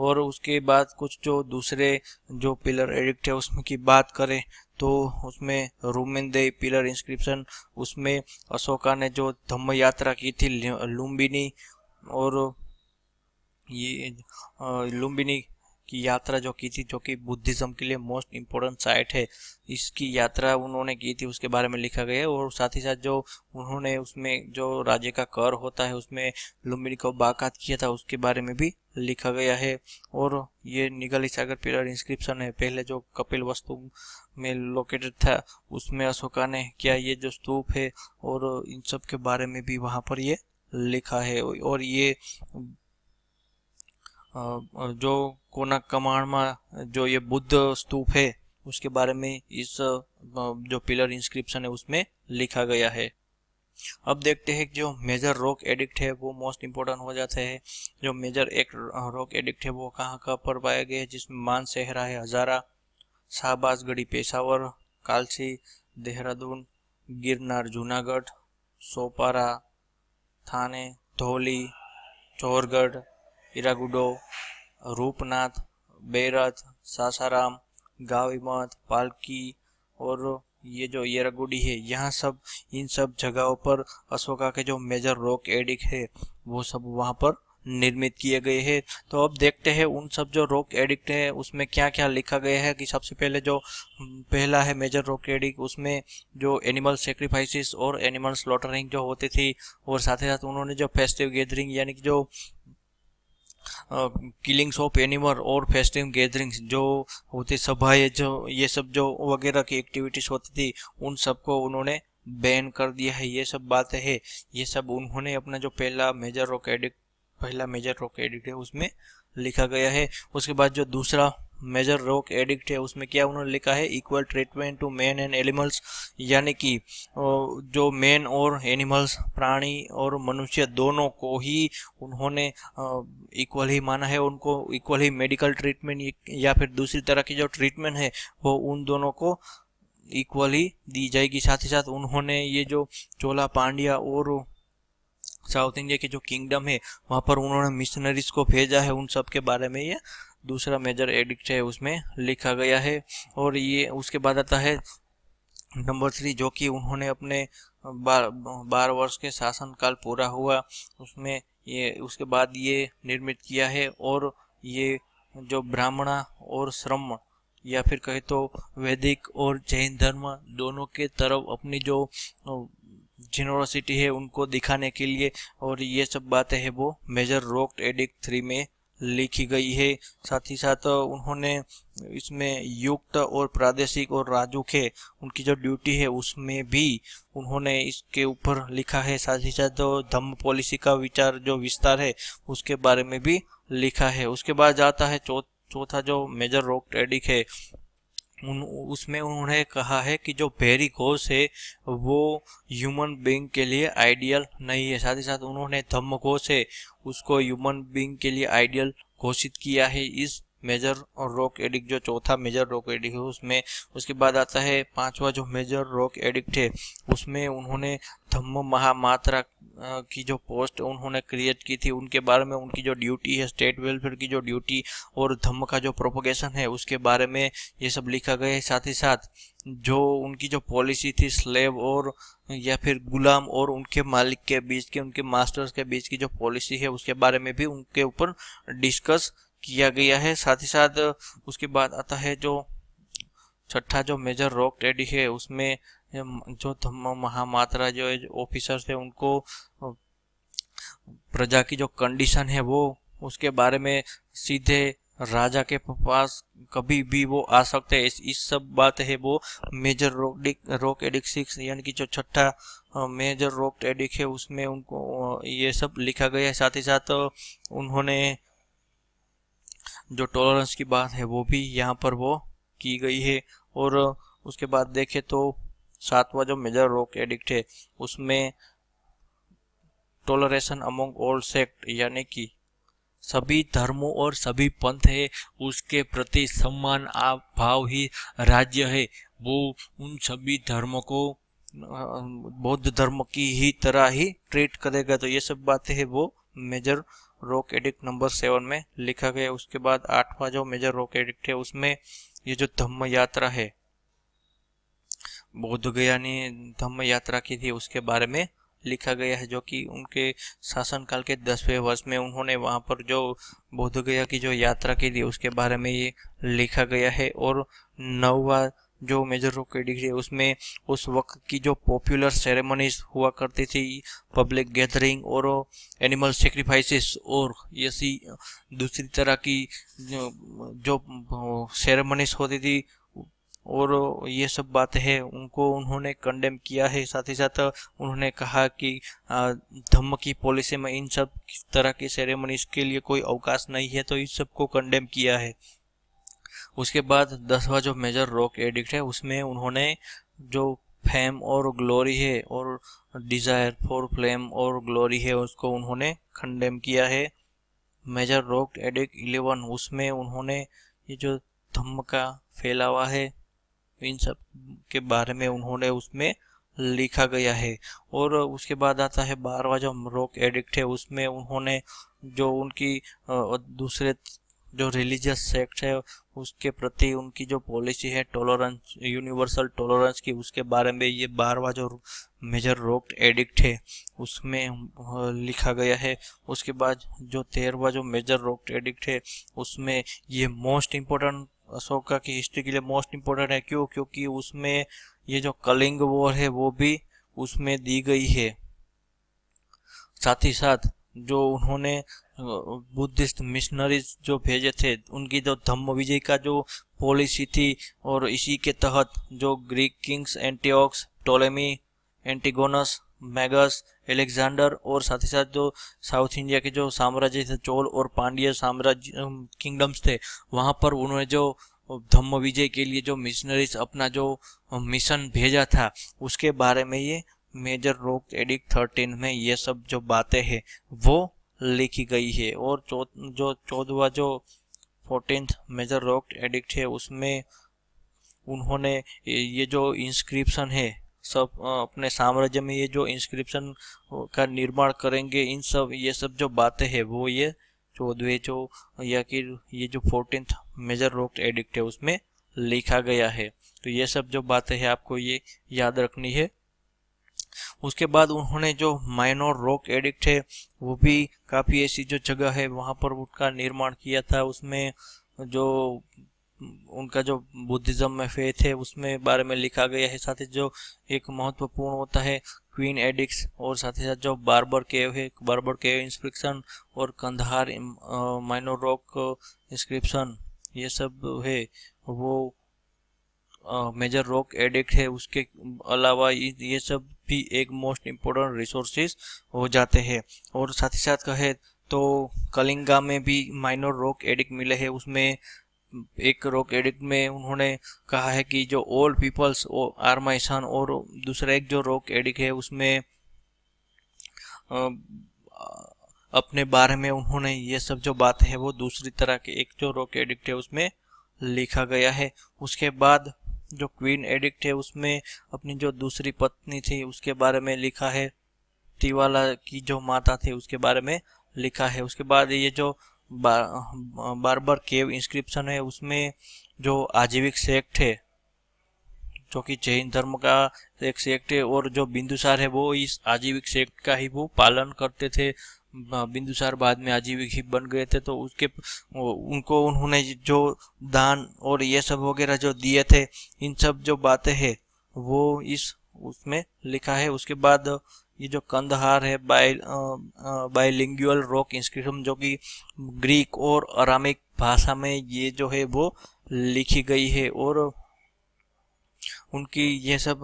और उसके बाद कुछ जो दूसरे जो पिलर एडिक्ट है उसमें की बात करें तो उसमें रोमन दे पिलर इंस्क्रिप्शन उसमें अशोका ने जो धम्म यात्रा की थी लुम्बिनी और ये लुम्बिनी की यात्रा जो की थी जो कि बुद्धिज़्म के लिए मोस्ट इम्पोर्टेंट साइट है इसकी यात्रा उन्होंने की थी उसके बारे में लिखा गया और साथ ही साथ जो उन्होंने उसमें जो राज्य का कर होता है उसमें लुम्बिनी को बाकात किया था उसके बारे में भी लिखा गया है और ये निगल सागर पिलर इंस्क्रिप्शन है पहले जो कपिल वस्तु में लोकेटेड था उसमें अशोका ने क्या ये जो स्तूप है और इन सब के बारे में भी वहाँ पर ये लिखा है और ये जो कोना कमाण में जो ये बुद्ध स्तूप है उसके बारे में इस जो पिलर इंस्क्रिप्शन है उसमें लिखा गया है अब देखते हैं जो मेजर रॉक एडिक्ट है वो मोस्ट इम्पोर्टेंट हो जाते हैं जो मेजर एक रॉक एडिक्ट है वो कहाँ कहाँ पर पाया गया है जिसमें मान सेहरा है हजारा शाहबाज गढ़ी पेशावर कालसी देहरादून गिरनार जूनागढ़ सोपारा थाने धोली चोरगढ़ इरागुडो रूपनाथ बैरथ सासाराम गाविमत पालकी और ये जो येरागुडी है यहाँ सब इन सब जगहों पर अशोका के जो मेजर रॉक एडिक है वो सब वहाँ पर निर्मित किए गए हैं तो अब देखते हैं उन सब जो रॉक एडिक्ट है उसमें क्या क्या लिखा गया है कि सबसे पहले जो पहला है मेजर रॉक एडिक उसमें जो एनिमल सेक्रीफाइसिस और एनिमल स्लॉटरिंग जो होती थी और साथ ही साथ उन्होंने जो फेस्टिव गैदरिंग यानी कि जो किलिंग्स ऑफ एनिमल और फेस्टिव गैदरिंग्स जो होती सभाएं जो ये सब जो वगैरह की एक्टिविटीज होती थी उन सबको उन्होंने बैन कर दिया है ये सब बातें है ये सब उन्होंने अपना जो पहला मेजर रॉक एडिक्ट पहला मेजर रॉक एडिक्ट है उसमें लिखा गया है उसके बाद जो दूसरा मेजर रॉक एडिक्ट है उसमें क्या उन्होंने लिखा है equal treatment to man and animals यानी कि जो मैन और एनिमल्स प्राणी और मनुष्य दोनों को ही उन्होंने इक्वल ही माना है उनको इक्वल ही मेडिकल ट्रीटमेंट या फिर दूसरी तरह की जो ट्रीटमेंट है वो उन दोनों को इक्वली दी जाएगी साथ ही साथ उन्होंने ये जो चोला पांड्या और साउथ इंडिया के जो किंगडम है वहाँ पर उन्होंने मिशनरीज को भेजा है उन सब के बारे में ये दूसरा मेजर एडिक्ट है उसमें लिखा गया है और ये उसके बाद आता है नंबर थ्री जो कि उन्होंने अपने बार बारह वर्ष के शासनकाल पूरा हुआ उसमें ये उसके बाद ये निर्मित किया है और ये जो ब्राह्मणा और श्रम या फिर कहे तो वैदिक और जैन धर्म दोनों के तरफ अपनी जो जिनोरसिटी है उनको दिखाने के लिए और ये सब बातें हैं वो मेजर रोक एडिक्ट थ्री में लिखी गई है साथ ही साथ उन्होंने इसमें युक्त और प्रादेशिक और राजू है उनकी जो ड्यूटी है उसमें भी उन्होंने इसके ऊपर लिखा है साथ ही साथ जो धम्म पॉलिसी का विचार जो विस्तार है उसके बारे में भी लिखा है उसके बाद जाता है चौथा चो, जो मेजर रॉक ट्रेडिक है उन उसमें उन्होंने कहा है कि जो भेरी घोष है वो ह्यूमन बींग के लिए आइडियल नहीं है साथ ही साथ उन्होंने धम्म घोष है उसको ह्यूमन बींग के लिए आइडियल घोषित किया है इस मेजर और रॉक एडिक्ट जो चौथा मेजर रॉक एडिक्ट है उसमें उसके बाद आता है पांचवा जो मेजर रॉक एडिक्ट है उसमें उन्होंने धम्म महामात्रा की जो पोस्ट उन्होंने क्रिएट की थी उनके बारे में उनकी जो ड्यूटी है स्टेट वेलफेयर की जो ड्यूटी और धम्म का जो प्रोपोगेशन है उसके बारे में ये सब लिखा गया है साथ ही साथ जो उनकी जो पॉलिसी थी स्लेव और या फिर गुलाम और उनके मालिक के बीच के उनके मास्टर्स के बीच की जो पॉलिसी है उसके बारे में भी उनके ऊपर डिस्कस किया गया है साथ ही साथ उसके बाद आता है जो छठा जो मेजर रॉक टेडी है उसमें जो महामात्रा जो ऑफिसर है उनको प्रजा की जो कंडीशन है वो उसके बारे में सीधे राजा के पास कभी भी वो आ सकते हैं इस सब बात है वो मेजर रोक रोक एडिक सिक्स यानी कि जो छठा मेजर रोक एडिक है उसमें उनको ये सब लिखा गया है साथ ही साथ उन्होंने जो टॉलरेंस की बात है वो भी यहाँ पर वो की गई है और उसके बाद देखें तो सातवां जो मेजर रोक एडिक्ट है उसमें टॉलरेशन अमोंग ऑल सेक्ट यानी कि सभी धर्मों और सभी पंथ है उसके प्रति सम्मान आप भाव ही राज्य है वो उन सभी धर्मों को बौद्ध धर्म की ही तरह ही ट्रीट करेगा तो ये सब बातें है वो major rock edict number seven में लिखा गया उसके बाद आठवां जो मेजर रॉक एडिक्ट है उसमें ये जो धम्म यात्रा है बौद्ध गया ने धम्म यात्रा की थी उसके बारे में लिखा गया है जो कि उनके शासनकाल के दसवें वर्ष में उन्होंने वहां पर जो बोधगया की जो यात्रा की थी उसके बारे में ये लिखा गया है और नौवा जो मेजर रोक की डिग्री है उसमें उस वक्त की जो पॉपुलर सेरेमनीज हुआ करती थी पब्लिक गैदरिंग और एनिमल सेक्रीफाइसेस और ऐसी दूसरी तरह की जो सेरेमनीज होती थी और ये सब बातें हैं उनको उन्होंने कंडेम किया है साथ ही साथ उन्होंने कहा कि धम्म की पॉलिसी में इन सब तरह की सेरेमनीज के लिए कोई अवकाश नहीं है तो इस सब को कंडेम किया है उसके बाद दसवा जो मेजर रॉक एडिक्ट है उसमें उन्होंने जो फेम और ग्लोरी है और डिज़ायर फॉर फ्लेम और ग्लोरी है उसको उन्होंने खंडेम किया है मेजर रॉक एडिक्ट इलेवन उसमें उन्होंने ये जो धम्म का फैलावा है इन सब के बारे में उन्होंने उसमें लिखा गया है और उसके बाद आता है बारवा जो रॉक एडिक्ट है उसमें उन्होंने जो उनकी दूसरे जो रिलीजियस सेक्ट है उसके प्रति उनकी जो पॉलिसी है टॉलरेंस यूनिवर्सल टॉलरेंस की उसके बारे में ये बारवा जो मेजर रोक्ड एडिक्ट है उसमें लिखा गया है उसके बाद जो तेरहवा जो मेजर रोक एडिक्ट है उसमें ये मोस्ट इम्पोर्टेंट अशोका की हिस्ट्री के लिए मोस्ट इम्पोर्टेंट है क्यों क्योंकि उसमें ये जो कलिंग वॉर है वो भी उसमें दी गई है साथ ही साथ जो उन्होंने बुद्धिस्ट मिशनरीज जो भेजे थे उनकी जो धम्म विजय का जो पॉलिसी थी और इसी के तहत जो Greek kings Antiochus Ptolemy Antigonus Magas Alexander और साथ ही साथ जो साउथ इंडिया के जो साम्राज्य थे चोल और पांड्य साम्राज्य किंगडम्स थे वहाँ पर उन्होंने जो धम्म विजय के लिए जो मिशनरीज अपना जो मिशन भेजा था उसके बारे में ये मेजर रोक एडिक्ट थर्टीन में ये सब जो बातें हैं वो लिखी गई है और जो चौदवा जो फोर्टीन मेजर रोक एडिक्ट है उसमें उन्होंने ये जो इंस्क्रिप्शन है सब अपने साम्राज्य में ये जो इंस्क्रिप्शन का निर्माण करेंगे इन सब ये सब जो बातें हैं वो ये चौदवे जो या कि ये जो फोर्टीन मेजर रोक एडिक्ट है उसमें लिखा गया है तो ये सब जो बातें हैं आपको ये याद रखनी है उसके बाद उन्होंने जो माइनोर रॉक एडिक्ट है वो भी काफ़ी ऐसी जो जगह है वहाँ पर उनका निर्माण किया था उसमें जो उनका जो बुद्धिज्म में फेथ है उसमें बारे में लिखा गया है साथ ही जो एक महत्वपूर्ण होता है क्वीन एडिक्स और साथ ही साथ जो बार्बर केव है बार्बर केव इंस्क्रिप्शन और कंधार माइनोर रॉक इंस्क्रिप्शन ये सब है वो मेजर रॉक एडिक्ट है उसके अलावा ये सब भी एक मोस्ट इम्पोर्टेंट रिसोर्सेज हो जाते हैं और साथ ही साथ कहे तो कलिंगा में भी माइनर रॉक एडिक्ट मिले हैं उसमें एक रॉक एडिक्ट में उन्होंने कहा है कि जो old peoples are my son और दूसरा एक जो रॉक एडिक्ट है उसमें अपने बारे में उन्होंने ये सब जो बात है वो दूसरी तरह के एक जो रॉक एडिक्ट है उसमें लिखा गया है उसके बाद जो क्वीन एडिक्ट है उसमें अपनी जो दूसरी पत्नी थी उसके बारे में लिखा है तिवाला की जो माता थी उसके बारे में लिखा है उसके बाद ये जो बार बार केव इंस्क्रिप्शन है उसमें जो आजीविक सेक्ट है जो कि जैन धर्म का एक सेक्ट है और जो बिंदुसार है वो इस आजीविक सेक्ट का ही वो पालन करते थे बिंदुसार बाद में आजीविक बन गए थे तो उसके उनको उन्होंने जो दान और ये सब वगैरह जो दिए थे इन सब जो बातें हैं वो इस उसमें लिखा है उसके बाद ये जो कंदहार है बाय बायलिंगुअल रॉक इंस्क्रिप्शन जो कि ग्रीक और अरामिक भाषा में ये जो है वो लिखी गई है और उनकी ये सब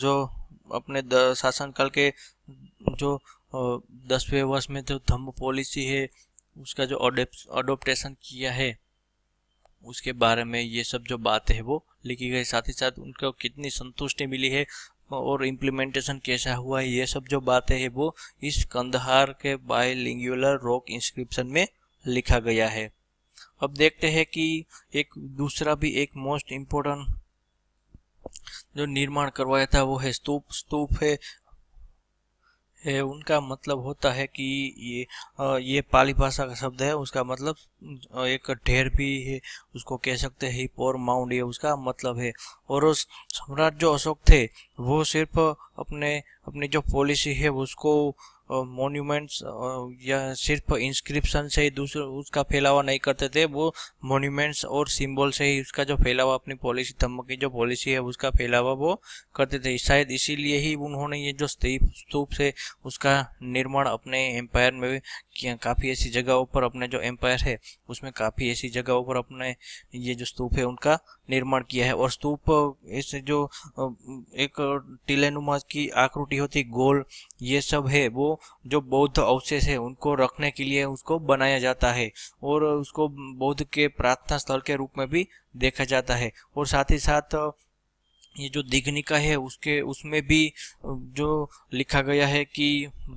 जो अपने शासनकाल के जो दसवें वर्ष में जो धम्म पॉलिसी है उसका जो अडोप्टेशन किया है उसके बारे में ये सब जो बातें हैं वो लिखी गई साथ ही साथ उनको कितनी संतुष्टि मिली है और इम्प्लीमेंटेशन कैसा हुआ है ये सब जो बातें हैं वो इस कंधार के बायलिंगुलर रॉक इंस्क्रिप्शन में लिखा गया है अब देखते हैं कि एक दूसरा भी एक मोस्ट इम्पोर्टेंट जो निर्माण करवाया था वो है स्तूप स्तूप है है उनका मतलब होता है कि ये ये पाली भाषा का शब्द है उसका मतलब एक ढेर भी है उसको कह सकते हैं हिप और माउंड ये उसका मतलब है और उस सम्राट जो अशोक थे वो सिर्फ अपने अपनी जो पॉलिसी है उसको मोन्यूमेंट्स या सिर्फ इंस्क्रिप्शन से ही दूसरे उसका फैलावा नहीं करते थे वो मोन्यूमेंट्स और सिंबल से ही उसका जो फैलावा अपनी पॉलिसी धम्म की जो पॉलिसी है उसका फैलावा वो करते थे शायद इसीलिए ही उन्होंने ये जो स्तूप से उसका निर्माण अपने एम्पायर में किया काफ़ी ऐसी जगहों पर अपने जो एम्पायर है उसमें काफ़ी ऐसी जगहों पर अपने ये जो स्तूप है उनका निर्माण किया है और स्तूप इस जो एक टीलेनुमा की आकृति होती गोल ये सब है वो जो बौद्ध अवशेष है उनको रखने के लिए उसको बनाया जाता है और उसको बौद्ध के प्रार्थना स्थल के रूप में भी देखा जाता है और साथ ही साथ ये जो दिग्निका है उसके उसमें भी जो लिखा गया है कि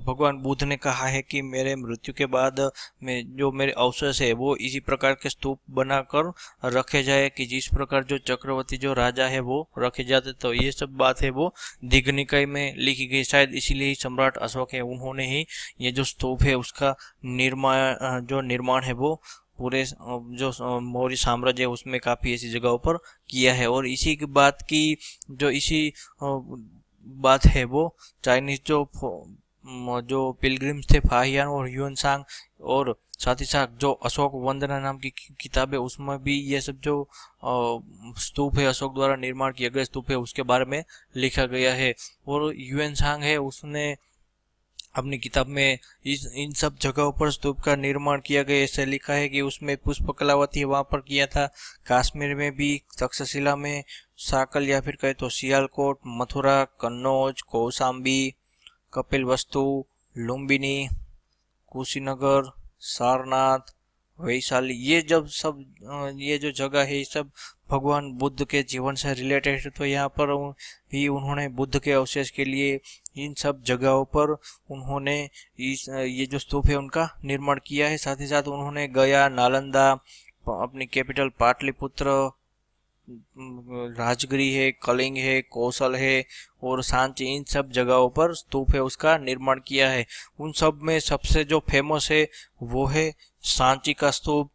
भगवान बुद्ध ने कहा है कि मेरे मृत्यु के बाद में जो मेरे अवशेष है वो इसी प्रकार के स्तूप बनाकर रखे जाए कि जिस प्रकार जो चक्रवर्ती जो राजा है वो रखे जाते तो ये सब बात है वो दिग्निका में लिखी गई शायद इसीलिए सम्राट अशोक है उन्होंने ही ये जो स्तूप है उसका निर्माण जो निर्माण है वो पूरे जो मौर्य साम्राज्य है उसमें काफ़ी ऐसी जगहों पर किया है और इसी की बात की जो इसी बात है वो चाइनीज जो जो पिलग्रिम्स थे फाहियान और यून सांग और साथ ही साथ जो अशोक वंदना नाम की किताब है उसमें भी ये सब जो स्तूप है अशोक द्वारा निर्माण किया गया स्तूप है उसके बारे में लिखा गया है और यूएन सांग है उसने अपनी किताब में इस इन सब जगहों पर स्तूप का निर्माण किया गया ऐसे लिखा है कि उसमें पुष्प कलावती वहाँ पर किया था काश्मीर में भी तक्षशिला में साकल या फिर कहे तो सियालकोट मथुरा कन्नौज कौशाम्बी कपिल वस्तु लुम्बिनी कुशीनगर सारनाथ वैशाली ये जब सब ये जो जगह है ये सब भगवान बुद्ध के जीवन से रिलेटेड है तो यहाँ पर भी उन्होंने बुद्ध के अवशेष के लिए इन सब जगहों पर उन्होंने इस ये जो स्तूप है उनका निर्माण किया है साथ ही साथ उन्होंने गया नालंदा अपनी कैपिटल पाटलिपुत्र राजगिरी है कलिंग है कौशल है और सांच इन सब जगहों पर स्तूप है उसका निर्माण किया है उन सब में सबसे जो फेमस है वो है सांची का स्तूप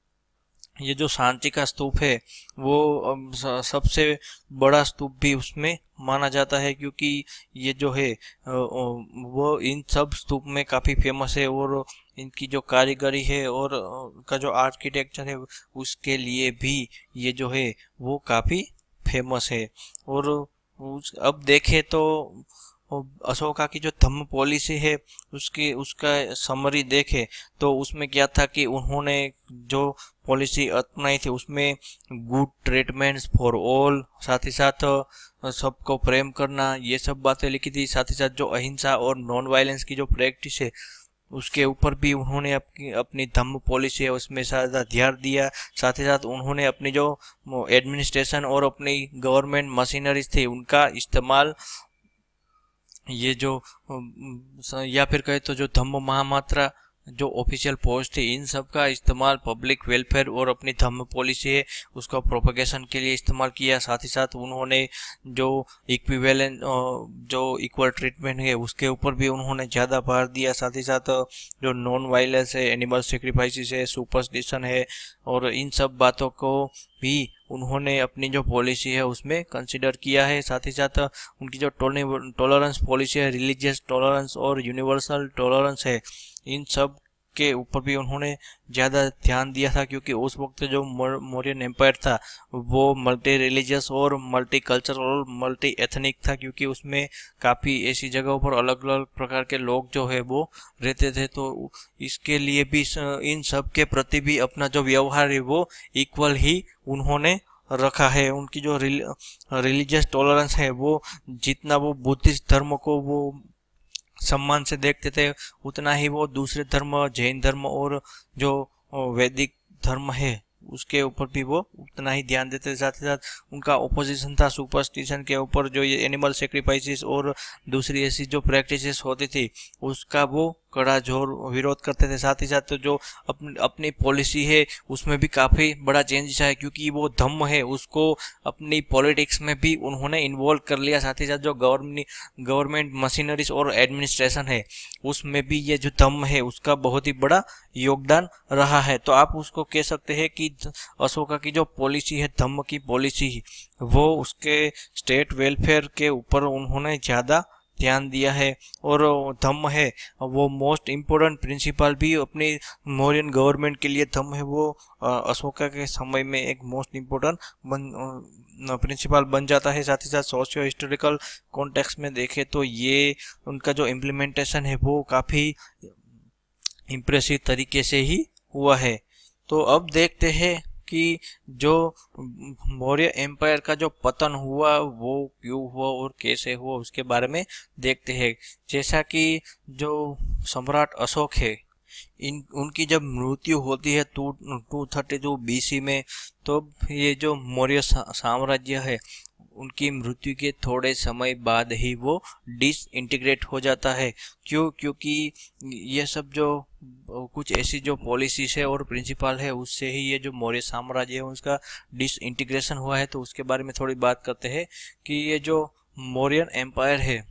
ये जो सांची का स्तूप है वो सबसे बड़ा स्तूप भी उसमें माना जाता है क्योंकि ये जो है वो इन सब स्तूप में काफ़ी फेमस है और इनकी जो कारीगरी है और का जो आर्किटेक्चर है उसके लिए भी ये जो है वो काफ़ी फेमस है और अब देखें तो और अशोका की जो धम्म पॉलिसी है उसकी उसका समरी देखे तो उसमें क्या था कि उन्होंने जो पॉलिसी अपनाई थी उसमें गुड ट्रीटमेंट्स फॉर ऑल साथ ही साथ सबको प्रेम करना ये सब बातें लिखी थी साथ ही साथ जो अहिंसा और नॉन वायलेंस की जो प्रैक्टिस है उसके ऊपर भी उन्होंने अपनी अपनी धम्म पॉलिसी है उसमें ज़्यादा ध्यान दिया साथ ही साथ उन्होंने अपनी जो एडमिनिस्ट्रेशन और अपनी गवर्नमेंट मशीनरीज थी उनका इस्तेमाल ये जो या फिर कहे तो जो धम्म महामात्रा जो ऑफिशियल पोस्ट है इन सब का इस्तेमाल पब्लिक वेलफेयर और अपनी धम्म पॉलिसी है उसका प्रोपोगेशन के लिए इस्तेमाल किया साथ ही साथ उन्होंने जो इक्विवेलेंट जो इक्वल ट्रीटमेंट है उसके ऊपर भी उन्होंने ज़्यादा भार दिया साथ ही साथ जो नॉन वायलेंस है एनिमल सेक्रीफाइसिस है सुपरस्टिशन है और इन सब बातों को भी उन्होंने अपनी जो पॉलिसी है उसमें कंसिडर किया है साथ ही साथ उनकी जो टॉलरेंस पॉलिसी है रिलीजियस टॉलरेंस और यूनिवर्सल टॉलरेंस है इन सब के ऊपर भी उन्होंने ज़्यादा ध्यान दिया था क्योंकि उस वक्त जो मौर्यन एम्पायर था वो मल्टी रिलीजियस और मल्टी कल्चर और मल्टी एथनिक था क्योंकि उसमें काफ़ी ऐसी जगहों पर अलग अलग प्रकार के लोग जो है वो रहते थे तो इसके लिए भी इन सब के प्रति भी अपना जो व्यवहार है वो इक्वल ही उन्होंने रखा है उनकी जो रिलीजियस टॉलरेंस है वो जितना वो बुद्धिस्ट धर्म को वो सम्मान से देखते थे उतना ही वो दूसरे धर्म जैन धर्म और जो वैदिक धर्म है उसके ऊपर भी वो उतना ही ध्यान देते साथ ही साथ उनका ओपोजिशन था सुपरस्टिशन के ऊपर जो ये एनिमल सेक्रीफाइसिस और दूसरी ऐसी जो प्रैक्टिसेस होती थी उसका वो कड़ा जोर विरोध करते थे साथ ही साथ तो जो अपन, अपनी पॉलिसी है उसमें भी काफ़ी बड़ा चेंज आया क्योंकि वो धम्म है उसको अपनी पॉलिटिक्स में भी उन्होंने इन्वॉल्व कर लिया साथ ही साथ जो गवर्नमेंट गवर्नमेंट मशीनरीज और एडमिनिस्ट्रेशन है उसमें भी ये जो धम्म है उसका बहुत ही बड़ा योगदान रहा है तो आप उसको कह सकते हैं कि अशोका की जो पॉलिसी है धम्म की पॉलिसी वो उसके स्टेट वेलफेयर के ऊपर उन्होंने ज़्यादा ध्यान दिया है और धम्म है वो मोस्ट इम्पोर्टेंट प्रिंसिपल भी अपनी मौर्यन गवर्नमेंट के लिए धम्म है वो अशोका के समय में एक मोस्ट इम्पोर्टेंट बन प्रिंसिपल बन जाता है साथ ही साथ सोशियो हिस्टोरिकल कॉन्टेक्स्ट में देखें तो ये उनका जो इम्प्लीमेंटेशन है वो काफ़ी इम्प्रेसिव तरीके से ही हुआ है तो अब देखते हैं कि जो मौर्य एम्पायर का जो पतन हुआ वो क्यों हुआ और कैसे हुआ उसके बारे में देखते हैं जैसा कि जो सम्राट अशोक है इन उनकी जब मृत्यु होती है two two thirty two B में तो ये जो मौर्य साम्राज्य है उनकी मृत्यु के थोड़े समय बाद ही वो डिसइंटीग्रेट हो जाता है क्यों क्योंकि ये सब जो कुछ ऐसी जो पॉलिसीज है और प्रिंसिपल है उससे ही ये जो मौर्य साम्राज्य है उसका डिसइंटीग्रेशन हुआ है तो उसके बारे में थोड़ी बात करते हैं कि ये जो मौर्यन एम्पायर है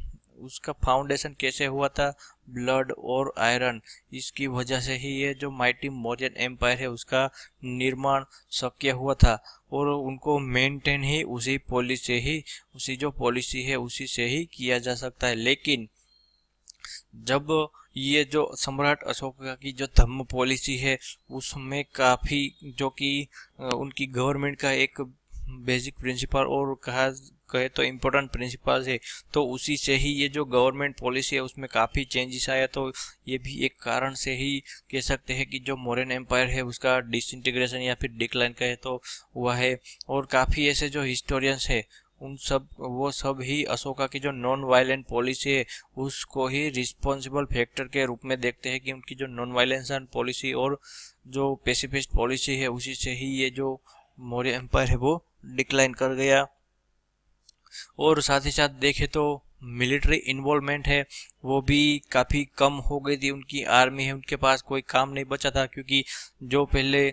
उसका फाउंडेशन कैसे हुआ था ब्लड और आयरन इसकी वजह से ही ये जो माइटी मौर्यन एम्पायर है उसका निर्माण शक्य हुआ था और उनको मेंटेन ही उसी पॉलिसी से ही उसी जो पॉलिसी है उसी से ही किया जा सकता है लेकिन जब ये जो सम्राट अशोक की जो धम्म पॉलिसी है उसमें काफ़ी जो कि उनकी गवर्नमेंट का एक बेसिक प्रिंसिपल और कहा कहे तो इम्पोर्टेंट प्रिंसिपल्स है तो उसी से ही ये जो गवर्नमेंट पॉलिसी है उसमें काफ़ी चेंजेस आया तो ये भी एक कारण से ही कह सकते हैं कि जो मॉरन एम्पायर है उसका डिसइंटीग्रेशन या फिर डिक्लाइन कहे तो हुआ है और काफ़ी ऐसे जो हिस्टोरियंस है उन सब वो सब ही अशोका की जो नॉन वायलेंट पॉलिसी है उसको ही रिस्पॉन्सिबल फैक्टर के रूप में देखते हैं कि उनकी जो नॉन वायलेंस पॉलिसी और जो पेसिफिस्ट पॉलिसी है उसी से ही ये जो मौर्य एम्पायर है वो डिक्लाइन कर गया और साथ ही साथ देखें तो मिलिट्री इन्वॉल्वमेंट है वो भी काफ़ी कम हो गई थी उनकी आर्मी है उनके पास कोई काम नहीं बचा था क्योंकि जो पहले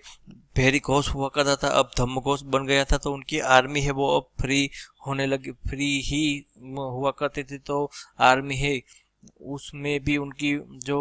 भेरी घोष हुआ करता था अब धम्म घोष बन गया था तो उनकी आर्मी है वो अब फ्री होने लगी फ्री ही हुआ करती थी तो आर्मी है उसमें भी उनकी जो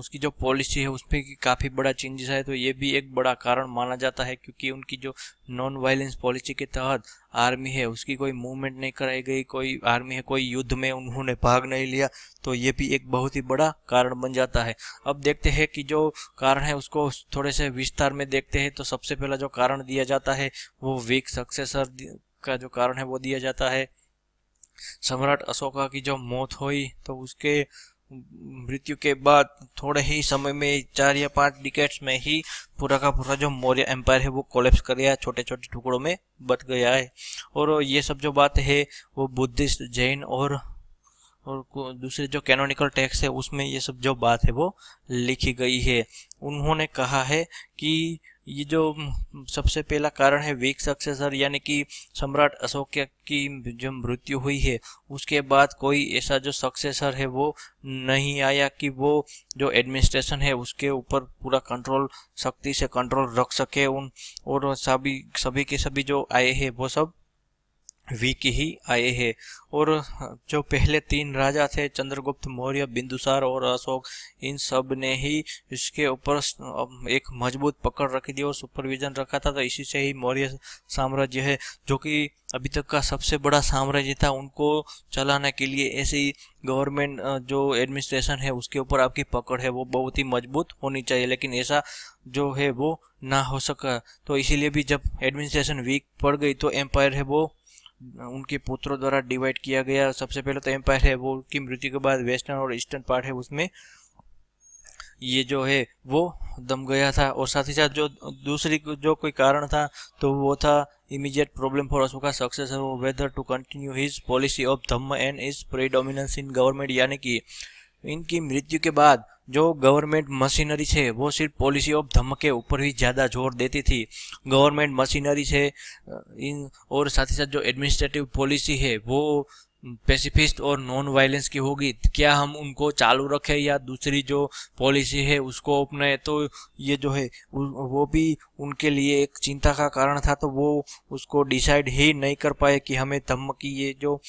उसकी जो पॉलिसी है उसमें काफ़ी बड़ा चेंजेस है तो ये भी एक बड़ा कारण माना जाता है क्योंकि उनकी जो नॉन वायलेंस पॉलिसी के तहत आर्मी है उसकी कोई मूवमेंट नहीं कराई गई कोई आर्मी है कोई युद्ध में उन्होंने भाग नहीं लिया तो ये भी एक बहुत ही बड़ा कारण बन जाता है अब देखते हैं कि जो कारण है उसको थोड़े से विस्तार में देखते हैं तो सबसे पहला जो कारण दिया जाता है वो वीक सक्सेसर का जो कारण है वो दिया जाता है सम्राट अशोका की जो मौत हुई तो उसके मृत्यु के बाद थोड़े ही समय में चार या पांच डिकेट्स में ही पूरा का पूरा जो मौर्य एम्पायर है वो कोलेप्स कर गया छोटे छोटे टुकड़ों में बट गया है और ये सब जो बात है वो बुद्धिस्ट जैन और और दूसरे जो कैनोनिकल टैक्स है उसमें ये सब जो बात है वो लिखी गई है उन्होंने कहा है कि ये जो सबसे पहला कारण है वीक सक्सेसर यानी कि सम्राट अशोक की जो मृत्यु हुई है उसके बाद कोई ऐसा जो सक्सेसर है वो नहीं आया कि वो जो एडमिनिस्ट्रेशन है उसके ऊपर पूरा कंट्रोल सख्ती से कंट्रोल रख सके उन और सभी सभी के सभी जो आए हैं वो सब वीक ही आए हैं और जो पहले तीन राजा थे चंद्रगुप्त मौर्य बिंदुसार और अशोक इन सब ने ही इसके ऊपर एक मजबूत पकड़ रखी थी और सुपरविजन रखा था तो इसी से ही मौर्य साम्राज्य है जो कि अभी तक का सबसे बड़ा साम्राज्य था उनको चलाने के लिए ऐसी गवर्नमेंट जो एडमिनिस्ट्रेशन है उसके ऊपर आपकी पकड़ है वो बहुत ही मजबूत होनी चाहिए लेकिन ऐसा जो है वो ना हो सका तो इसीलिए भी जब एडमिनिस्ट्रेशन वीक पड़ गई तो एम्पायर है वो उनके पुत्रों द्वारा डिवाइड किया गया सबसे पहले तो एम्पायर है वो की मृत्यु के बाद वेस्टर्न और ईस्टर्न पार्ट है उसमें ये जो है वो दम गया था और साथ ही साथ जो दूसरी जो कोई कारण था तो वो था immediate problem for Ashoka success whether to continue his policy of Dhamma and is predominance in government यानी कि इनकी मृत्यु के बाद जो गवर्नमेंट मशीनरी है वो सिर्फ पॉलिसी ऑफ धमके ऊपर ही ज़्यादा जोर देती थी गवर्नमेंट मशीनरी से इन और साथ ही साथ जो एडमिनिस्ट्रेटिव पॉलिसी है वो पेसिफिस्ट और नॉन वायलेंस की होगी क्या हम उनको चालू रखें या दूसरी जो पॉलिसी है उसको अपनाए तो ये जो है वो भी उनके लिए एक चिंता का कारण था तो वो उसको डिसाइड ही नहीं कर पाए कि हमें धमकी ये जो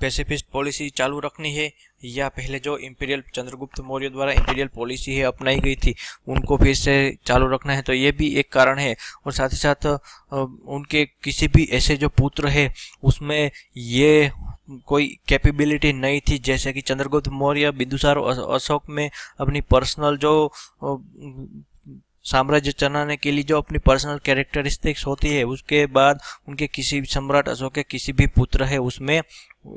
पेसिफिस्ट पॉलिसी चालू रखनी है या पहले जो इम्पीरियल चंद्रगुप्त मौर्य द्वारा इम्पीरियल पॉलिसी है अपनाई गई थी उनको फिर से चालू रखना है तो ये भी एक कारण है और साथ ही साथ उनके किसी भी ऐसे जो पुत्र है उसमें ये कोई कैपेबिलिटी नहीं थी जैसे कि चंद्रगुप्त मौर्य बिंदुसार अशोक में अपनी पर्सनल जो साम्राज्य चलाने के लिए जो अपनी पर्सनल कैरेक्टरिस्टिक्स होती है उसके बाद उनके किसी सम्राट अशोक के किसी भी पुत्र है उसमें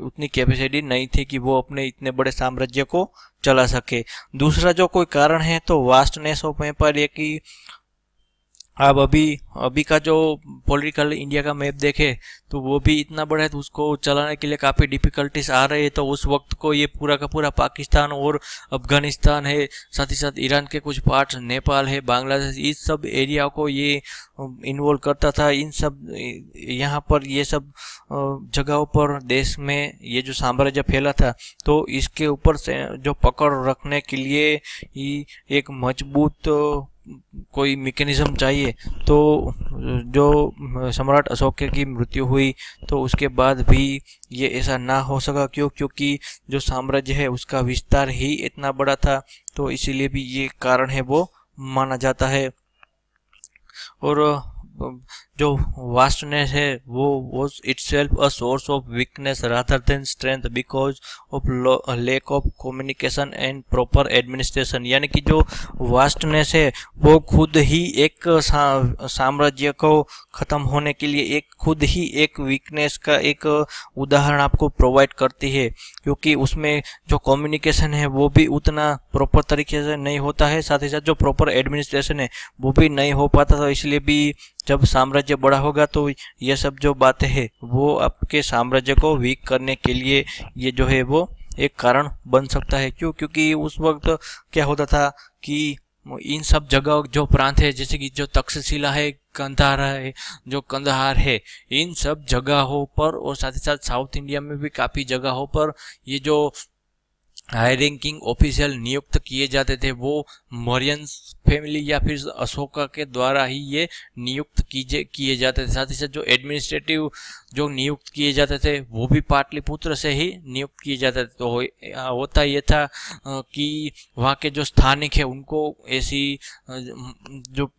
उतनी कैपेसिटी नहीं थी कि वो अपने इतने बड़े साम्राज्य को चला सके दूसरा जो कोई कारण है तो वास्टनेस ऑफ एम्पायर ये कि अब अभी अभी का जो पॉलिटिकल इंडिया का मैप देखे तो वो भी इतना बड़ा है तो उसको चलाने के लिए काफ़ी डिफिकल्टीज आ रही है तो उस वक्त को ये पूरा का पूरा पाकिस्तान और अफगानिस्तान है साथ ही साथ ईरान के कुछ पार्ट नेपाल है बांग्लादेश इस सब एरिया को ये इन्वॉल्व करता था इन सब यहाँ पर ये सब जगहों पर देश में ये जो साम्राज्य फैला था तो इसके ऊपर से जो पकड़ रखने के लिए एक मजबूत कोई मेकेनिज़्म चाहिए तो जो सम्राट अशोक की मृत्यु हुई तो उसके बाद भी ये ऐसा ना हो सका क्यों क्योंकि जो साम्राज्य है उसका विस्तार ही इतना बड़ा था तो इसीलिए भी ये कारण है वो माना जाता है और जो वास्टनेस है वो was itself a source of weakness rather than strength because of lack of communication and proper administration यानी कि जो वास्टनेस है वो खुद ही एक सा, साम्राज्य को ख़त्म होने के लिए एक खुद ही एक वीकनेस का एक उदाहरण आपको प्रोवाइड करती है क्योंकि उसमें जो कम्युनिकेशन है वो भी उतना प्रॉपर तरीके से नहीं होता है साथ ही साथ जो प्रॉपर एडमिनिस्ट्रेशन है वो भी नहीं हो पाता था इसलिए भी जब साम्राज्य साम्राज्य बड़ा होगा तो ये सब जो बातें हैं वो आपके साम्राज्य को वीक करने के लिए ये जो है वो एक कारण बन सकता है क्यों क्योंकि उस वक्त क्या होता था कि इन सब जगह जो प्रांत है जैसे कि जो तक्षशिला है कंधार है जो कंधार है इन सब जगहों पर और साथ ही साथ साउथ इंडिया में भी काफ़ी जगहों पर ये जो हाई रैंकिंग ऑफिशियल नियुक्त किए जाते थे वो मौर्यन फैमिली या फिर अशोका के द्वारा ही ये नियुक्त किए किए जाते थे साथ ही साथ जो एडमिनिस्ट्रेटिव जो नियुक्त किए जाते थे वो भी पाटलिपुत्र से ही नियुक्त किए जाते थे तो हो, होता ये था कि वहाँ के जो स्थानिक है उनको ऐसी जो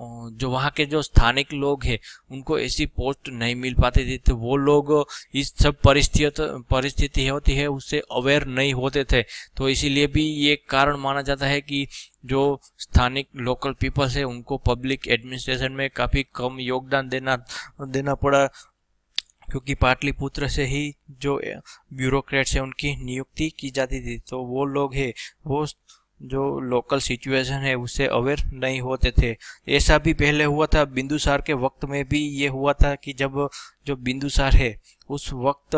जो वहाँ के जो स्थानिक लोग हैं उनको ऐसी पोस्ट नहीं मिल पाती थी तो वो लोग इस सब परिस्थिति परिस्थिति होती है उससे अवेयर नहीं होते थे तो इसीलिए भी ये कारण माना जाता है कि जो स्थानिक लोकल पीपल्स है उनको पब्लिक एडमिनिस्ट्रेशन में काफ़ी कम योगदान देना देना पड़ा क्योंकि पाटलिपुत्र से ही जो ब्यूरोक्रेट्स है उनकी नियुक्ति की जाती थी तो वो लोग है वो जो लोकल सिचुएशन है उससे अवेयर नहीं होते थे ऐसा भी पहले हुआ था बिंदुसार के वक्त में भी ये हुआ था कि जब जो बिंदुसार है उस वक्त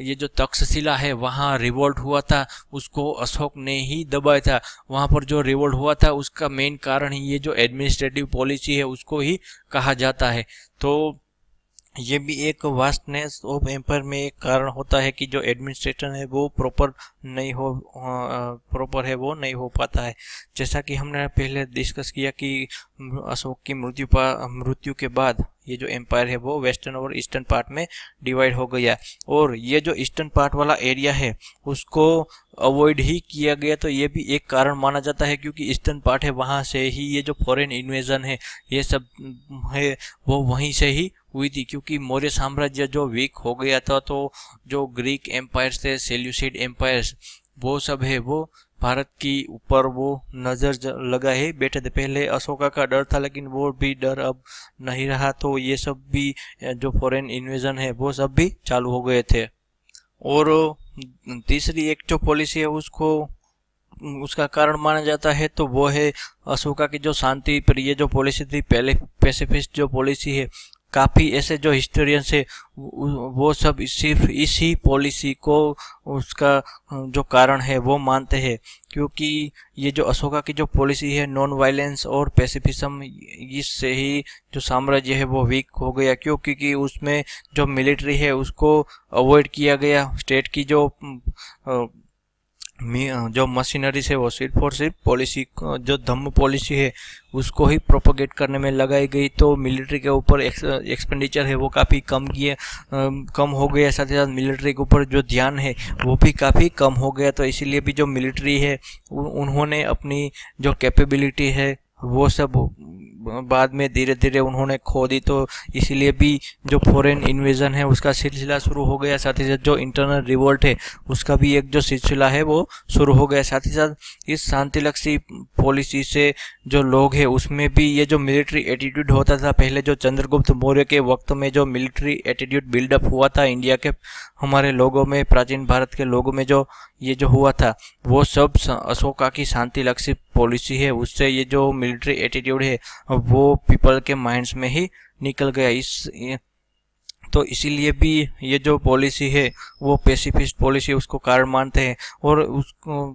ये जो तक्षशिला है वहाँ रिवोल्ट हुआ था उसको अशोक ने ही दबाया था वहाँ पर जो रिवोल्ट हुआ था उसका मेन कारण ही ये जो एडमिनिस्ट्रेटिव पॉलिसी है उसको ही कहा जाता है तो ये भी एक वास्टनेस ऑफ एम्पर में एक कारण होता है कि जो एडमिनिस्ट्रेटर है वो प्रॉपर नहीं हो प्रॉपर है वो नहीं हो पाता है जैसा कि हमने पहले डिस्कस किया कि अशोक की मृत्यु मृत्यु के बाद ये जो एम्पायर है वो वेस्टर्न और ईस्टर्न पार्ट में डिवाइड हो गया और ये जो ईस्टर्न पार्ट वाला एरिया है उसको अवॉइड ही किया गया तो ये भी एक कारण माना जाता है क्योंकि ईस्टर्न पार्ट है वहाँ से ही ये जो फॉरेन इन्वेजन है ये सब है वो वहीं से ही हुई थी क्योंकि मौर्य साम्राज्य जो वीक हो गया था तो जो ग्रीक एम्पायर्स थे सेल्यूसिड एम्पायर्स वो सब है वो भारत की ऊपर वो नज़र लगा है बैठे थे पहले अशोका का डर था लेकिन वो भी डर अब नहीं रहा तो ये सब भी जो फॉरेन इन्वेजन है वो सब भी चालू हो गए थे और तीसरी एक जो पॉलिसी है उसको उसका कारण माना जाता है तो वो है अशोका की जो शांति पर जो पॉलिसी थी पहले पेसिफिस्ट जो पॉलिसी है काफ़ी ऐसे जो हिस्टोरियंस है वो सब सिर्फ इसी पॉलिसी को उसका जो कारण है वो मानते हैं क्योंकि ये जो अशोका की जो पॉलिसी है नॉन वायलेंस और पैसिफिज्म इससे ही जो साम्राज्य है वो वीक हो गया क्योंकि कि उसमें जो मिलिट्री है उसको अवॉइड किया गया स्टेट की जो जो मशीनरीज है वो सिर्फ और सिर्फ पॉलिसी जो धम्म पॉलिसी है उसको ही प्रोपोगेट करने में लगाई गई तो मिलिट्री के ऊपर एक्सपेंडिचर है वो काफ़ी कम किए कम हो गया साथ ही साथ मिलिट्री के ऊपर जो ध्यान है वो भी काफ़ी कम हो गया तो इसीलिए भी जो मिलिट्री है उन्होंने अपनी जो कैपेबिलिटी है वो सब बाद में धीरे धीरे उन्होंने खो दी तो इसीलिए भी जो फॉरेन इन्वेजन है उसका सिलसिला शुरू हो गया साथ ही साथ जो इंटरनल रिवोल्ट है उसका भी एक जो सिलसिला है वो शुरू हो गया साथ ही साथ इस शांतिलक्षी पॉलिसी से जो लोग हैं उसमें भी ये जो मिलिट्री एटीट्यूड होता था पहले जो चंद्रगुप्त मौर्य के वक्त में जो मिलिट्री एटीट्यूड बिल्डअप हुआ था इंडिया के हमारे लोगों में प्राचीन भारत के लोगों में जो ये जो हुआ था वो सब अशोका की शांति लक्ष्य पॉलिसी है उससे ये जो मिलिट्री एटीट्यूड है वो पीपल के माइंड्स में ही निकल गया इस तो इसीलिए भी ये जो पॉलिसी है वो पेसिफिस्ट पॉलिसी उसको कारण मानते हैं और उस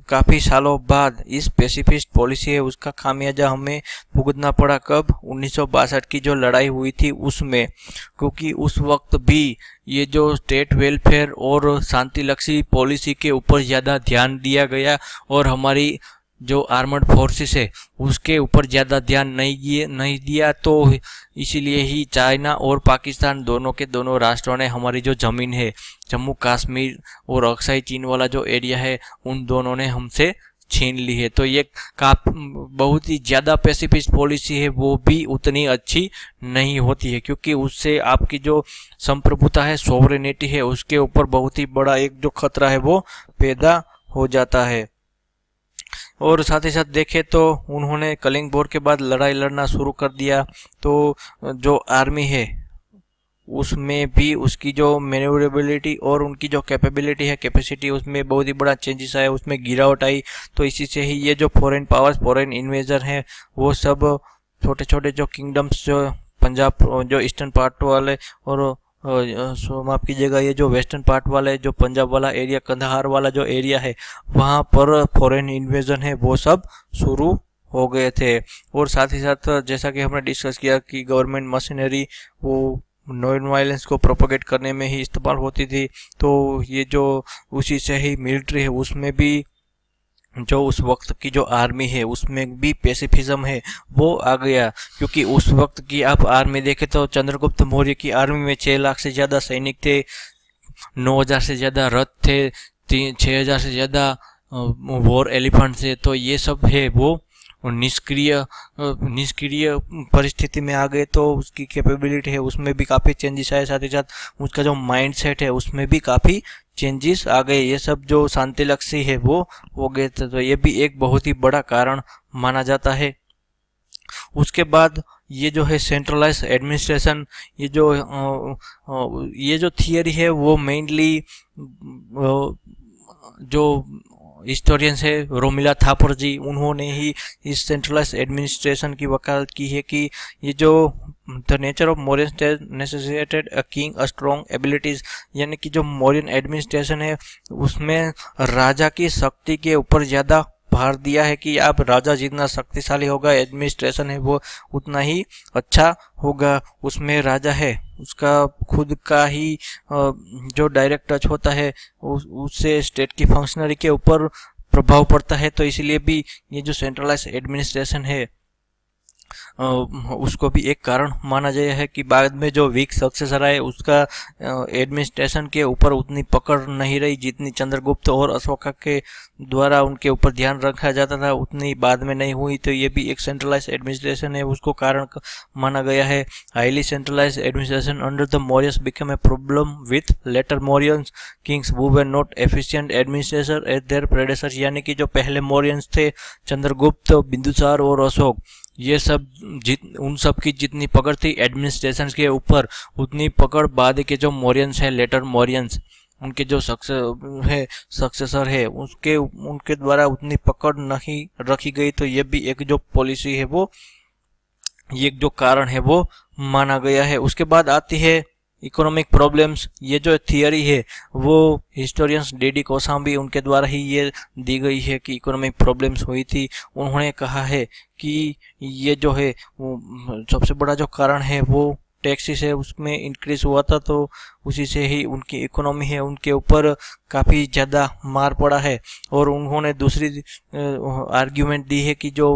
काफ़ी सालों बाद इस पेसिफिस्ट पॉलिसी है उसका खामियाजा हमें भुगतना पड़ा कब उन्नीस की जो लड़ाई हुई थी उसमें क्योंकि उस वक्त भी ये जो स्टेट वेलफेयर और शांतिलक्षी पॉलिसी के ऊपर ज़्यादा ध्यान दिया गया और हमारी जो आर्मर्ड फोर्सेस है उसके ऊपर ज़्यादा ध्यान नहीं दिए नहीं दिया तो इसीलिए ही चाइना और पाकिस्तान दोनों के दोनों राष्ट्रों ने हमारी जो ज़मीन है जम्मू कश्मीर और अक्साई चीन वाला जो एरिया है उन दोनों ने हमसे छीन ली है तो ये काफी बहुत ही ज़्यादा पेसिफिस्ट पॉलिसी है वो भी उतनी अच्छी नहीं होती है क्योंकि उससे आपकी जो संप्रभुता है सोवरेनिटी है उसके ऊपर बहुत ही बड़ा एक जो खतरा है वो पैदा हो जाता है और साथ ही साथ देखें तो उन्होंने कलिंग बोर के बाद लड़ाई लड़ना शुरू कर दिया तो जो आर्मी है उसमें भी उसकी जो मेनोरेबिलिटी और उनकी जो कैपेबिलिटी है कैपेसिटी उसमें बहुत ही बड़ा चेंजेस आया उसमें गिरावट आई तो इसी से ही ये जो फॉरेन पावर्स फॉरेन इन्वेजर हैं वो सब छोटे छोटे जो किंगडम्स जो पंजाब जो ईस्टर्न पार्ट वाले और सो माफ़ कीजिएगा ये जो वेस्टर्न पार्ट वाला है जो पंजाब वाला एरिया कंधार वाला जो एरिया है वहाँ पर फॉरेन इन्वेजन है वो सब शुरू हो गए थे और साथ ही साथ जैसा कि हमने डिस्कस किया कि गवर्नमेंट मशीनरी वो नॉन वायलेंस को प्रोपोगेट करने में ही इस्तेमाल होती थी तो ये जो उसी से ही मिलिट्री है उसमें भी जो उस वक्त की जो आर्मी है उसमें भी पेसिफिज्म है वो आ गया क्योंकि उस वक्त की आप आर्मी देखे तो चंद्रगुप्त मौर्य की आर्मी में छः लाख से ज़्यादा सैनिक थे नौ हज़ार से ज़्यादा रथ थे तीन छः हज़ार से ज़्यादा वॉर एलिफेंट थे तो ये सब है वो और निष्क्रिय निष्क्रिय परिस्थिति में आ गए तो उसकी कैपेबिलिटी है उसमें भी काफ़ी चेंजेस आए साथ ही साथ उसका जो माइंड सेट है उसमें भी काफ़ी चेंजेस आ गए ये सब जो शांति लक्ष्य है वो हो गए थे तो ये भी एक बहुत ही बड़ा कारण माना जाता है उसके बाद ये जो है सेंट्रलाइज एडमिनिस्ट्रेशन ये जो ये जो थियरी है वो मेनली जो हिस्टोरियन है रोमिला थापुर जी उन्होंने ही इस सेंट्रलाइज एडमिनिस्ट्रेशन की वकालत की है कि ये जो the nature of Mauryan necessitated a king a strong abilities यानी कि जो मॉरियन एडमिनिस्ट्रेशन है उसमें राजा की शक्ति के ऊपर ज़्यादा भार दिया है कि आप राजा जितना शक्तिशाली होगा एडमिनिस्ट्रेशन है वो उतना ही अच्छा होगा उसमें राजा है उसका खुद का ही जो डायरेक्ट टच होता है उससे स्टेट की फंक्शनरी के ऊपर प्रभाव पड़ता है तो इसलिए भी ये जो सेंट्रलाइज एडमिनिस्ट्रेशन है उसको भी एक कारण माना गया है कि बाद में जो वीक सक्सेसर आए उसका एडमिनिस्ट्रेशन के ऊपर उतनी पकड़ नहीं रही जितनी चंद्रगुप्त और अशोका के द्वारा उनके ऊपर ध्यान रखा जाता था उतनी बाद में नहीं हुई तो ये भी एक सेंट्रलाइज एडमिनिस्ट्रेशन है उसको कारण माना गया है highly centralise administration under the Mauryas become a problem with later Mauryans kings who were not efficient administration at their predecessor यानी कि जो पहले मौर्यंस थे चंद्रगुप्त बिंदुसार और अशोक ये सब जित उन सब की जितनी पकड़ थी एडमिनिस्ट्रेशन के ऊपर उतनी पकड़ बाद के जो मौर्यंस हैं लेटर मौर्यंस उनके जो सक्से है सक्सेसर है उसके उनके द्वारा उतनी पकड़ नहीं रखी गई तो ये भी एक जो पॉलिसी है वो ये जो कारण है वो माना गया है उसके बाद आती है इकोनॉमिक प्रॉब्लम्स ये जो थियरी है वो हिस्टोरियंस डेडी कोसाम्बी उनके द्वारा ही ये दी गई है कि इकोनॉमिक प्रॉब्लम्स हुई थी उन्होंने कहा है कि ये जो है वो सबसे बड़ा जो कारण है वो टैक्सी है उसमें इंक्रीज हुआ था तो उसी से ही उनकी इकोनॉमी है उनके ऊपर काफ़ी ज़्यादा मार पड़ा है और उन्होंने दूसरी आर्ग्यूमेंट दी है कि जो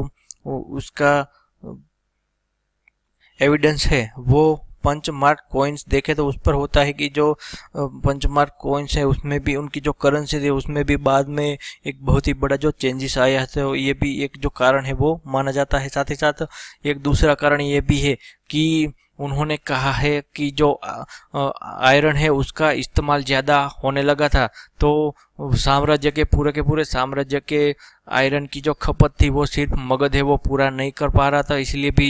उसका एविडेंस है वो पंच मार्क कोइंस देखे तो उस पर होता है कि जो पंच मार्क कोइंस है उसमें भी उनकी जो करेंसी थी उसमें भी बाद में एक बहुत ही बड़ा जो चेंजेस आया था तो ये भी एक जो कारण है वो माना जाता है साथ ही साथ एक दूसरा कारण ये भी है कि उन्होंने कहा है कि जो आयरन है उसका इस्तेमाल ज़्यादा होने लगा था तो साम्राज्य के पूरे के पूरे साम्राज्य के आयरन की जो खपत थी वो सिर्फ मगध है वो पूरा नहीं कर पा रहा था इसलिए भी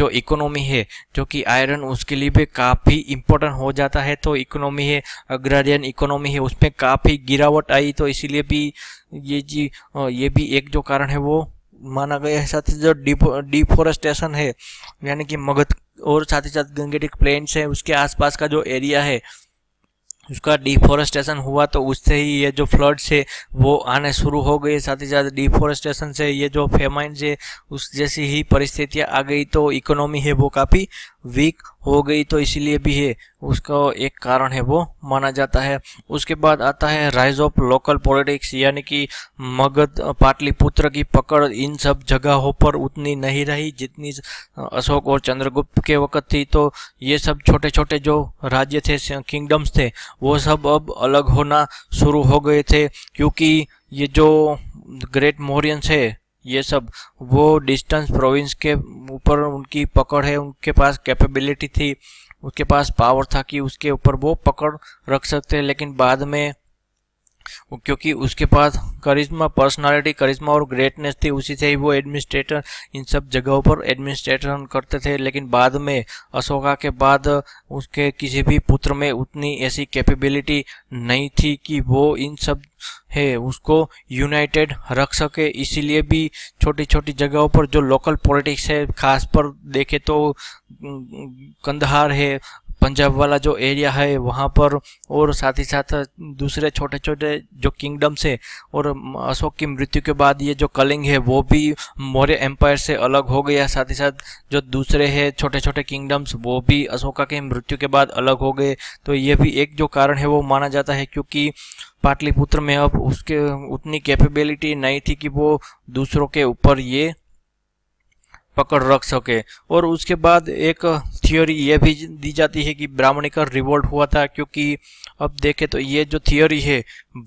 जो इकोनॉमी है जो कि आयरन उसके लिए भी काफ़ी इम्पोर्टेंट हो जाता है तो इकोनॉमी है अग्रारियन इकोनॉमी है उसमें काफ़ी गिरावट आई तो इसीलिए भी ये जी ये भी एक जो कारण है वो माना गया है साथ ही जो डिफोरेस्टेशन है यानी कि मगध और साथ ही साथ गंगेटिक प्लेन्स है उसके आसपास का जो एरिया है उसका डिफॉरेस्टेशन हुआ तो उससे ही ये जो फ्लड्स है वो आने शुरू हो गए साथ ही साथ डिफॉरेस्टेशन से ये जो फेमाइन है उस जैसी ही परिस्थितियाँ आ गई तो इकोनॉमी है वो काफ़ी वीक हो गई तो इसीलिए भी है उसका एक कारण है वो माना जाता है उसके बाद आता है राइज ऑफ लोकल पॉलिटिक्स यानी कि मगध पाटलिपुत्र की पकड़ इन सब जगहों पर उतनी नहीं रही जितनी अशोक और चंद्रगुप्त के वक्त थी तो ये सब छोटे छोटे जो राज्य थे किंगडम्स थे वो सब अब अलग होना शुरू हो गए थे क्योंकि ये जो ग्रेट मोरियंस है ये सब वो डिस्टेंस प्रोविंस के ऊपर उनकी पकड़ है उनके पास कैपेबिलिटी थी उसके पास पावर था कि उसके ऊपर वो पकड़ रख सकते हैं लेकिन बाद में वो क्योंकि उसके पास करिश्मा पर्सनालिटी करिश्मा और ग्रेटनेस थी उसी से ही वो एडमिनिस्ट्रेटर इन सब जगहों पर एडमिनिस्ट्रेशन करते थे लेकिन बाद में अशोका के बाद उसके किसी भी पुत्र में उतनी ऐसी कैपेबिलिटी नहीं थी कि वो इन सब है उसको यूनाइटेड रख सके इसीलिए भी छोटी छोटी जगहों पर जो लोकल पॉलिटिक्स है खास पर देखे तो कंधार है पंजाब वाला जो एरिया है वहाँ पर और साथ ही साथ दूसरे छोटे छोटे जो किंगडम्स है और अशोक की मृत्यु के बाद ये जो कलिंग है वो भी मौर्य एम्पायर से अलग हो गया साथ ही साथ जो दूसरे है छोटे छोटे किंगडम्स वो भी अशोका के मृत्यु के बाद अलग हो गए तो ये भी एक जो कारण है वो माना जाता है क्योंकि पाटलिपुत्र में अब उसके उतनी कैपेबिलिटी नहीं थी कि वो दूसरों के ऊपर ये पकड़ रख सके और उसके बाद एक थियोरी ये भी दी जाती है कि का रिवोल्ट हुआ था क्योंकि अब देखें तो ये जो थियोरी है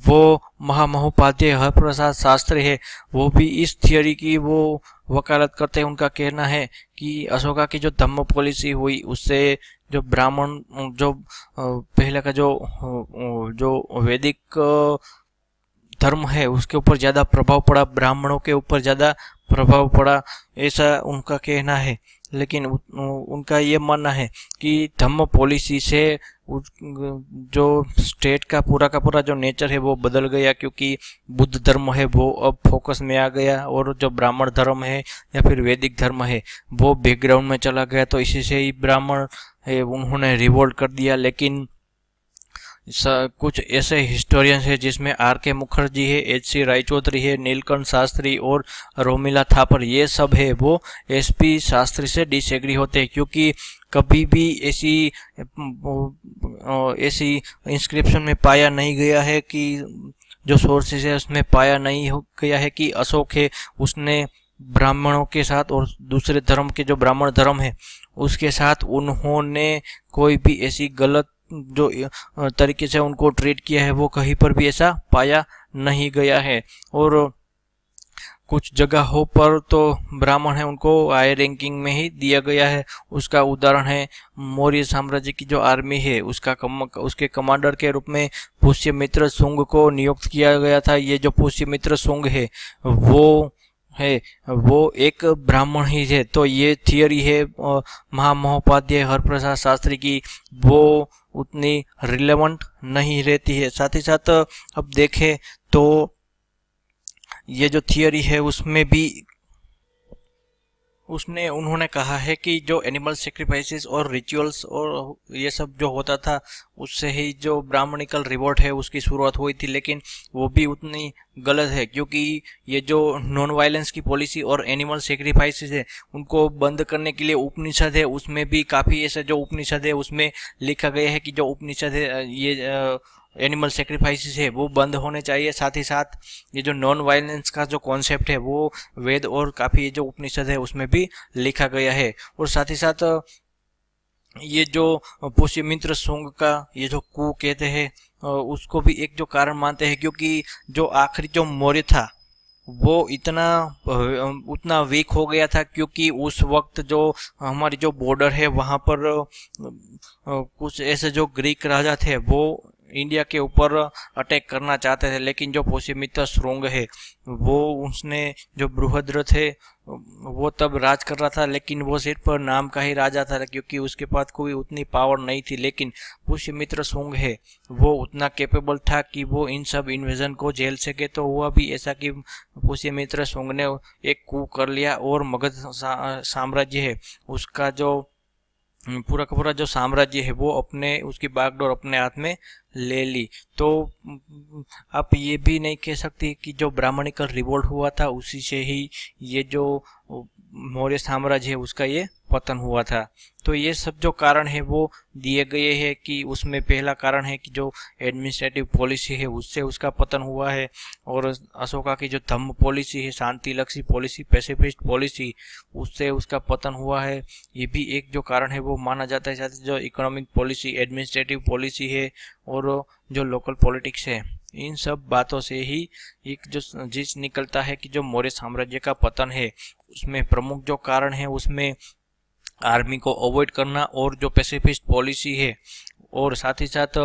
वो महामहोपाध्याय हरप्रसाद शास्त्र है वो भी इस थियोरी की वो वकालत करते हैं उनका कहना है कि अशोका की जो धम्म पॉलिसी हुई उससे जो ब्राह्मण जो पहले का जो जो वैदिक धर्म है उसके ऊपर ज़्यादा प्रभाव पड़ा ब्राह्मणों के ऊपर ज़्यादा प्रभाव पड़ा ऐसा उनका कहना है लेकिन उनका ये मानना है कि धम्म पॉलिसी से जो स्टेट का पूरा का पूरा जो नेचर है वो बदल गया क्योंकि बुद्ध धर्म है वो अब फोकस में आ गया और जो ब्राह्मण धर्म है या फिर वैदिक धर्म है वो बैकग्राउंड में चला गया तो इसी से ही ब्राह्मण है उन्होंने रिवोल्ट कर दिया लेकिन कुछ ऐसे हिस्टोरियंस हैं जिसमें आर के मुखर्जी है एच सी रायचौधरी है नीलकंठ शास्त्री और रोमिला थापर ये सब है वो एसपी शास्त्री से डिसएग्री होते हैं क्योंकि कभी भी ऐसी ऐसी इंस्क्रिप्शन में पाया नहीं गया है कि जो सोर्सेस है उसमें पाया नहीं हो गया है कि अशोक है उसने ब्राह्मणों के साथ और दूसरे धर्म के जो ब्राह्मण धर्म है उसके साथ उन्होंने कोई भी ऐसी गलत जो तरीके से उनको ट्रेड किया है वो कहीं पर भी ऐसा पाया नहीं गया है और कुछ जगह हो पर तो ब्राह्मण है उनको हाई रैंकिंग में ही दिया गया है उसका उदाहरण है मौर्य साम्राज्य की जो आर्मी है उसका कम, उसके कमांडर के रूप में पुष्य मित्र सुंग को नियुक्त किया गया था ये जो पुष्य मित्र सुंग है वो है वो एक ब्राह्मण ही है तो ये थियोरी है महामहोपाध्याय हरप्रसाद शास्त्री की वो उतनी रिलेवेंट नहीं रहती है साथ ही साथ अब देखें तो ये जो थियोरी है उसमें भी उसने उन्होंने कहा है कि जो एनिमल सेक्रीफाइसेस और रिचुअल्स और ये सब जो होता था उससे ही जो ब्राह्मणिकल रिवॉर्ट है उसकी शुरुआत हुई थी लेकिन वो भी उतनी गलत है क्योंकि ये जो नॉन वायलेंस की पॉलिसी और एनिमल सेक्रीफाइसेस है उनको बंद करने के लिए उपनिषद है उसमें भी काफ़ी ऐसे जो उपनिषद है उसमें लिखा गया है कि जो उपनिषद है ये आ, एनिमल सेक्रीफाइसेस है वो बंद होने चाहिए साथ ही साथ ये जो नॉन वायलेंस का जो कॉन्सेप्ट है वो वेद और काफ़ी जो उपनिषद है उसमें भी लिखा गया है और साथ ही साथ ये जो पुष्यमित्र सुंग का ये जो कु कहते हैं उसको भी एक जो कारण मानते हैं क्योंकि जो आखिरी जो मौर्य था वो इतना उतना वीक हो गया था क्योंकि उस वक्त जो हमारी जो बॉर्डर है वहाँ पर कुछ ऐसे जो ग्रीक राजा थे वो इंडिया के ऊपर अटैक करना चाहते थे लेकिन जो पोषिमित्र स्ट्रोंग है वो उसने जो बृहद्र थे वो तब राज कर रहा था लेकिन वो सिर्फ नाम का ही राजा था क्योंकि उसके पास कोई उतनी पावर नहीं थी लेकिन पुष्यमित्र सोंग है वो उतना कैपेबल था कि वो इन सब इन्वेजन को झेल सके तो हुआ भी ऐसा कि पुष्यमित्र सोंग ने एक कू कर लिया और मगध साम्राज्य है उसका जो हम्म, पूरा का पूरा जो साम्राज्य है वो अपने उसकी बागडोर अपने हाथ में ले ली तो हम्म, आप ये भी नहीं कह सकते कि जो ब्राह्मणिकल रिवोल्ट हुआ था उसी से ही ये जो मौर्य साम्राज्य है उसका ये पतन हुआ था तो ये सब जो कारण है वो दिए गए हैं कि उसमें पहला कारण है कि जो एडमिनिस्ट्रेटिव पॉलिसी है उससे उसका पतन हुआ है और अशोका की जो धम्म पॉलिसी है शांति लक्ष्य पॉलिसी पैसिफिस्ट पॉलिसी उससे उसका पतन हुआ है ये भी एक जो कारण है वो माना जाता है साथ जो इकोनॉमिक पॉलिसी एडमिनिस्ट्रेटिव पॉलिसी है और जो लोकल पॉलिटिक्स है इन सब बातों से ही एक जो जिस निकलता है कि जो मौर्य साम्राज्य का पतन है उसमें प्रमुख जो कारण है उसमें आर्मी को अवॉइड करना और जो पेसिफिस्ट पॉलिसी है और साथ ही साथ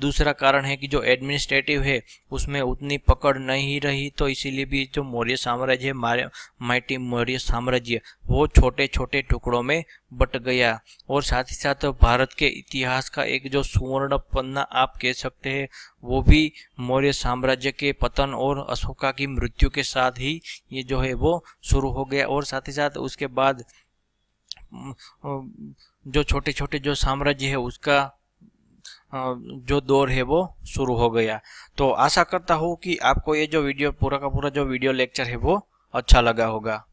दूसरा कारण है कि जो एडमिनिस्ट्रेटिव है उसमें उतनी पकड़ नहीं रही तो इसीलिए भी जो मौर्य साम्राज्य है माइटी मौर्य साम्राज्य वो छोटे छोटे टुकड़ों में बट गया और साथ ही साथ भारत के इतिहास का एक जो सुवर्ण पन्ना आप कह सकते हैं वो भी मौर्य साम्राज्य के पतन और अशोका की मृत्यु के साथ ही ये जो है वो शुरू हो गया और साथ ही साथ उसके बाद जो छोटे छोटे जो साम्राज्य है उसका जो दौर है वो शुरू हो गया तो आशा करता हूँ कि आपको ये जो वीडियो पूरा का पूरा जो वीडियो लेक्चर है वो अच्छा लगा होगा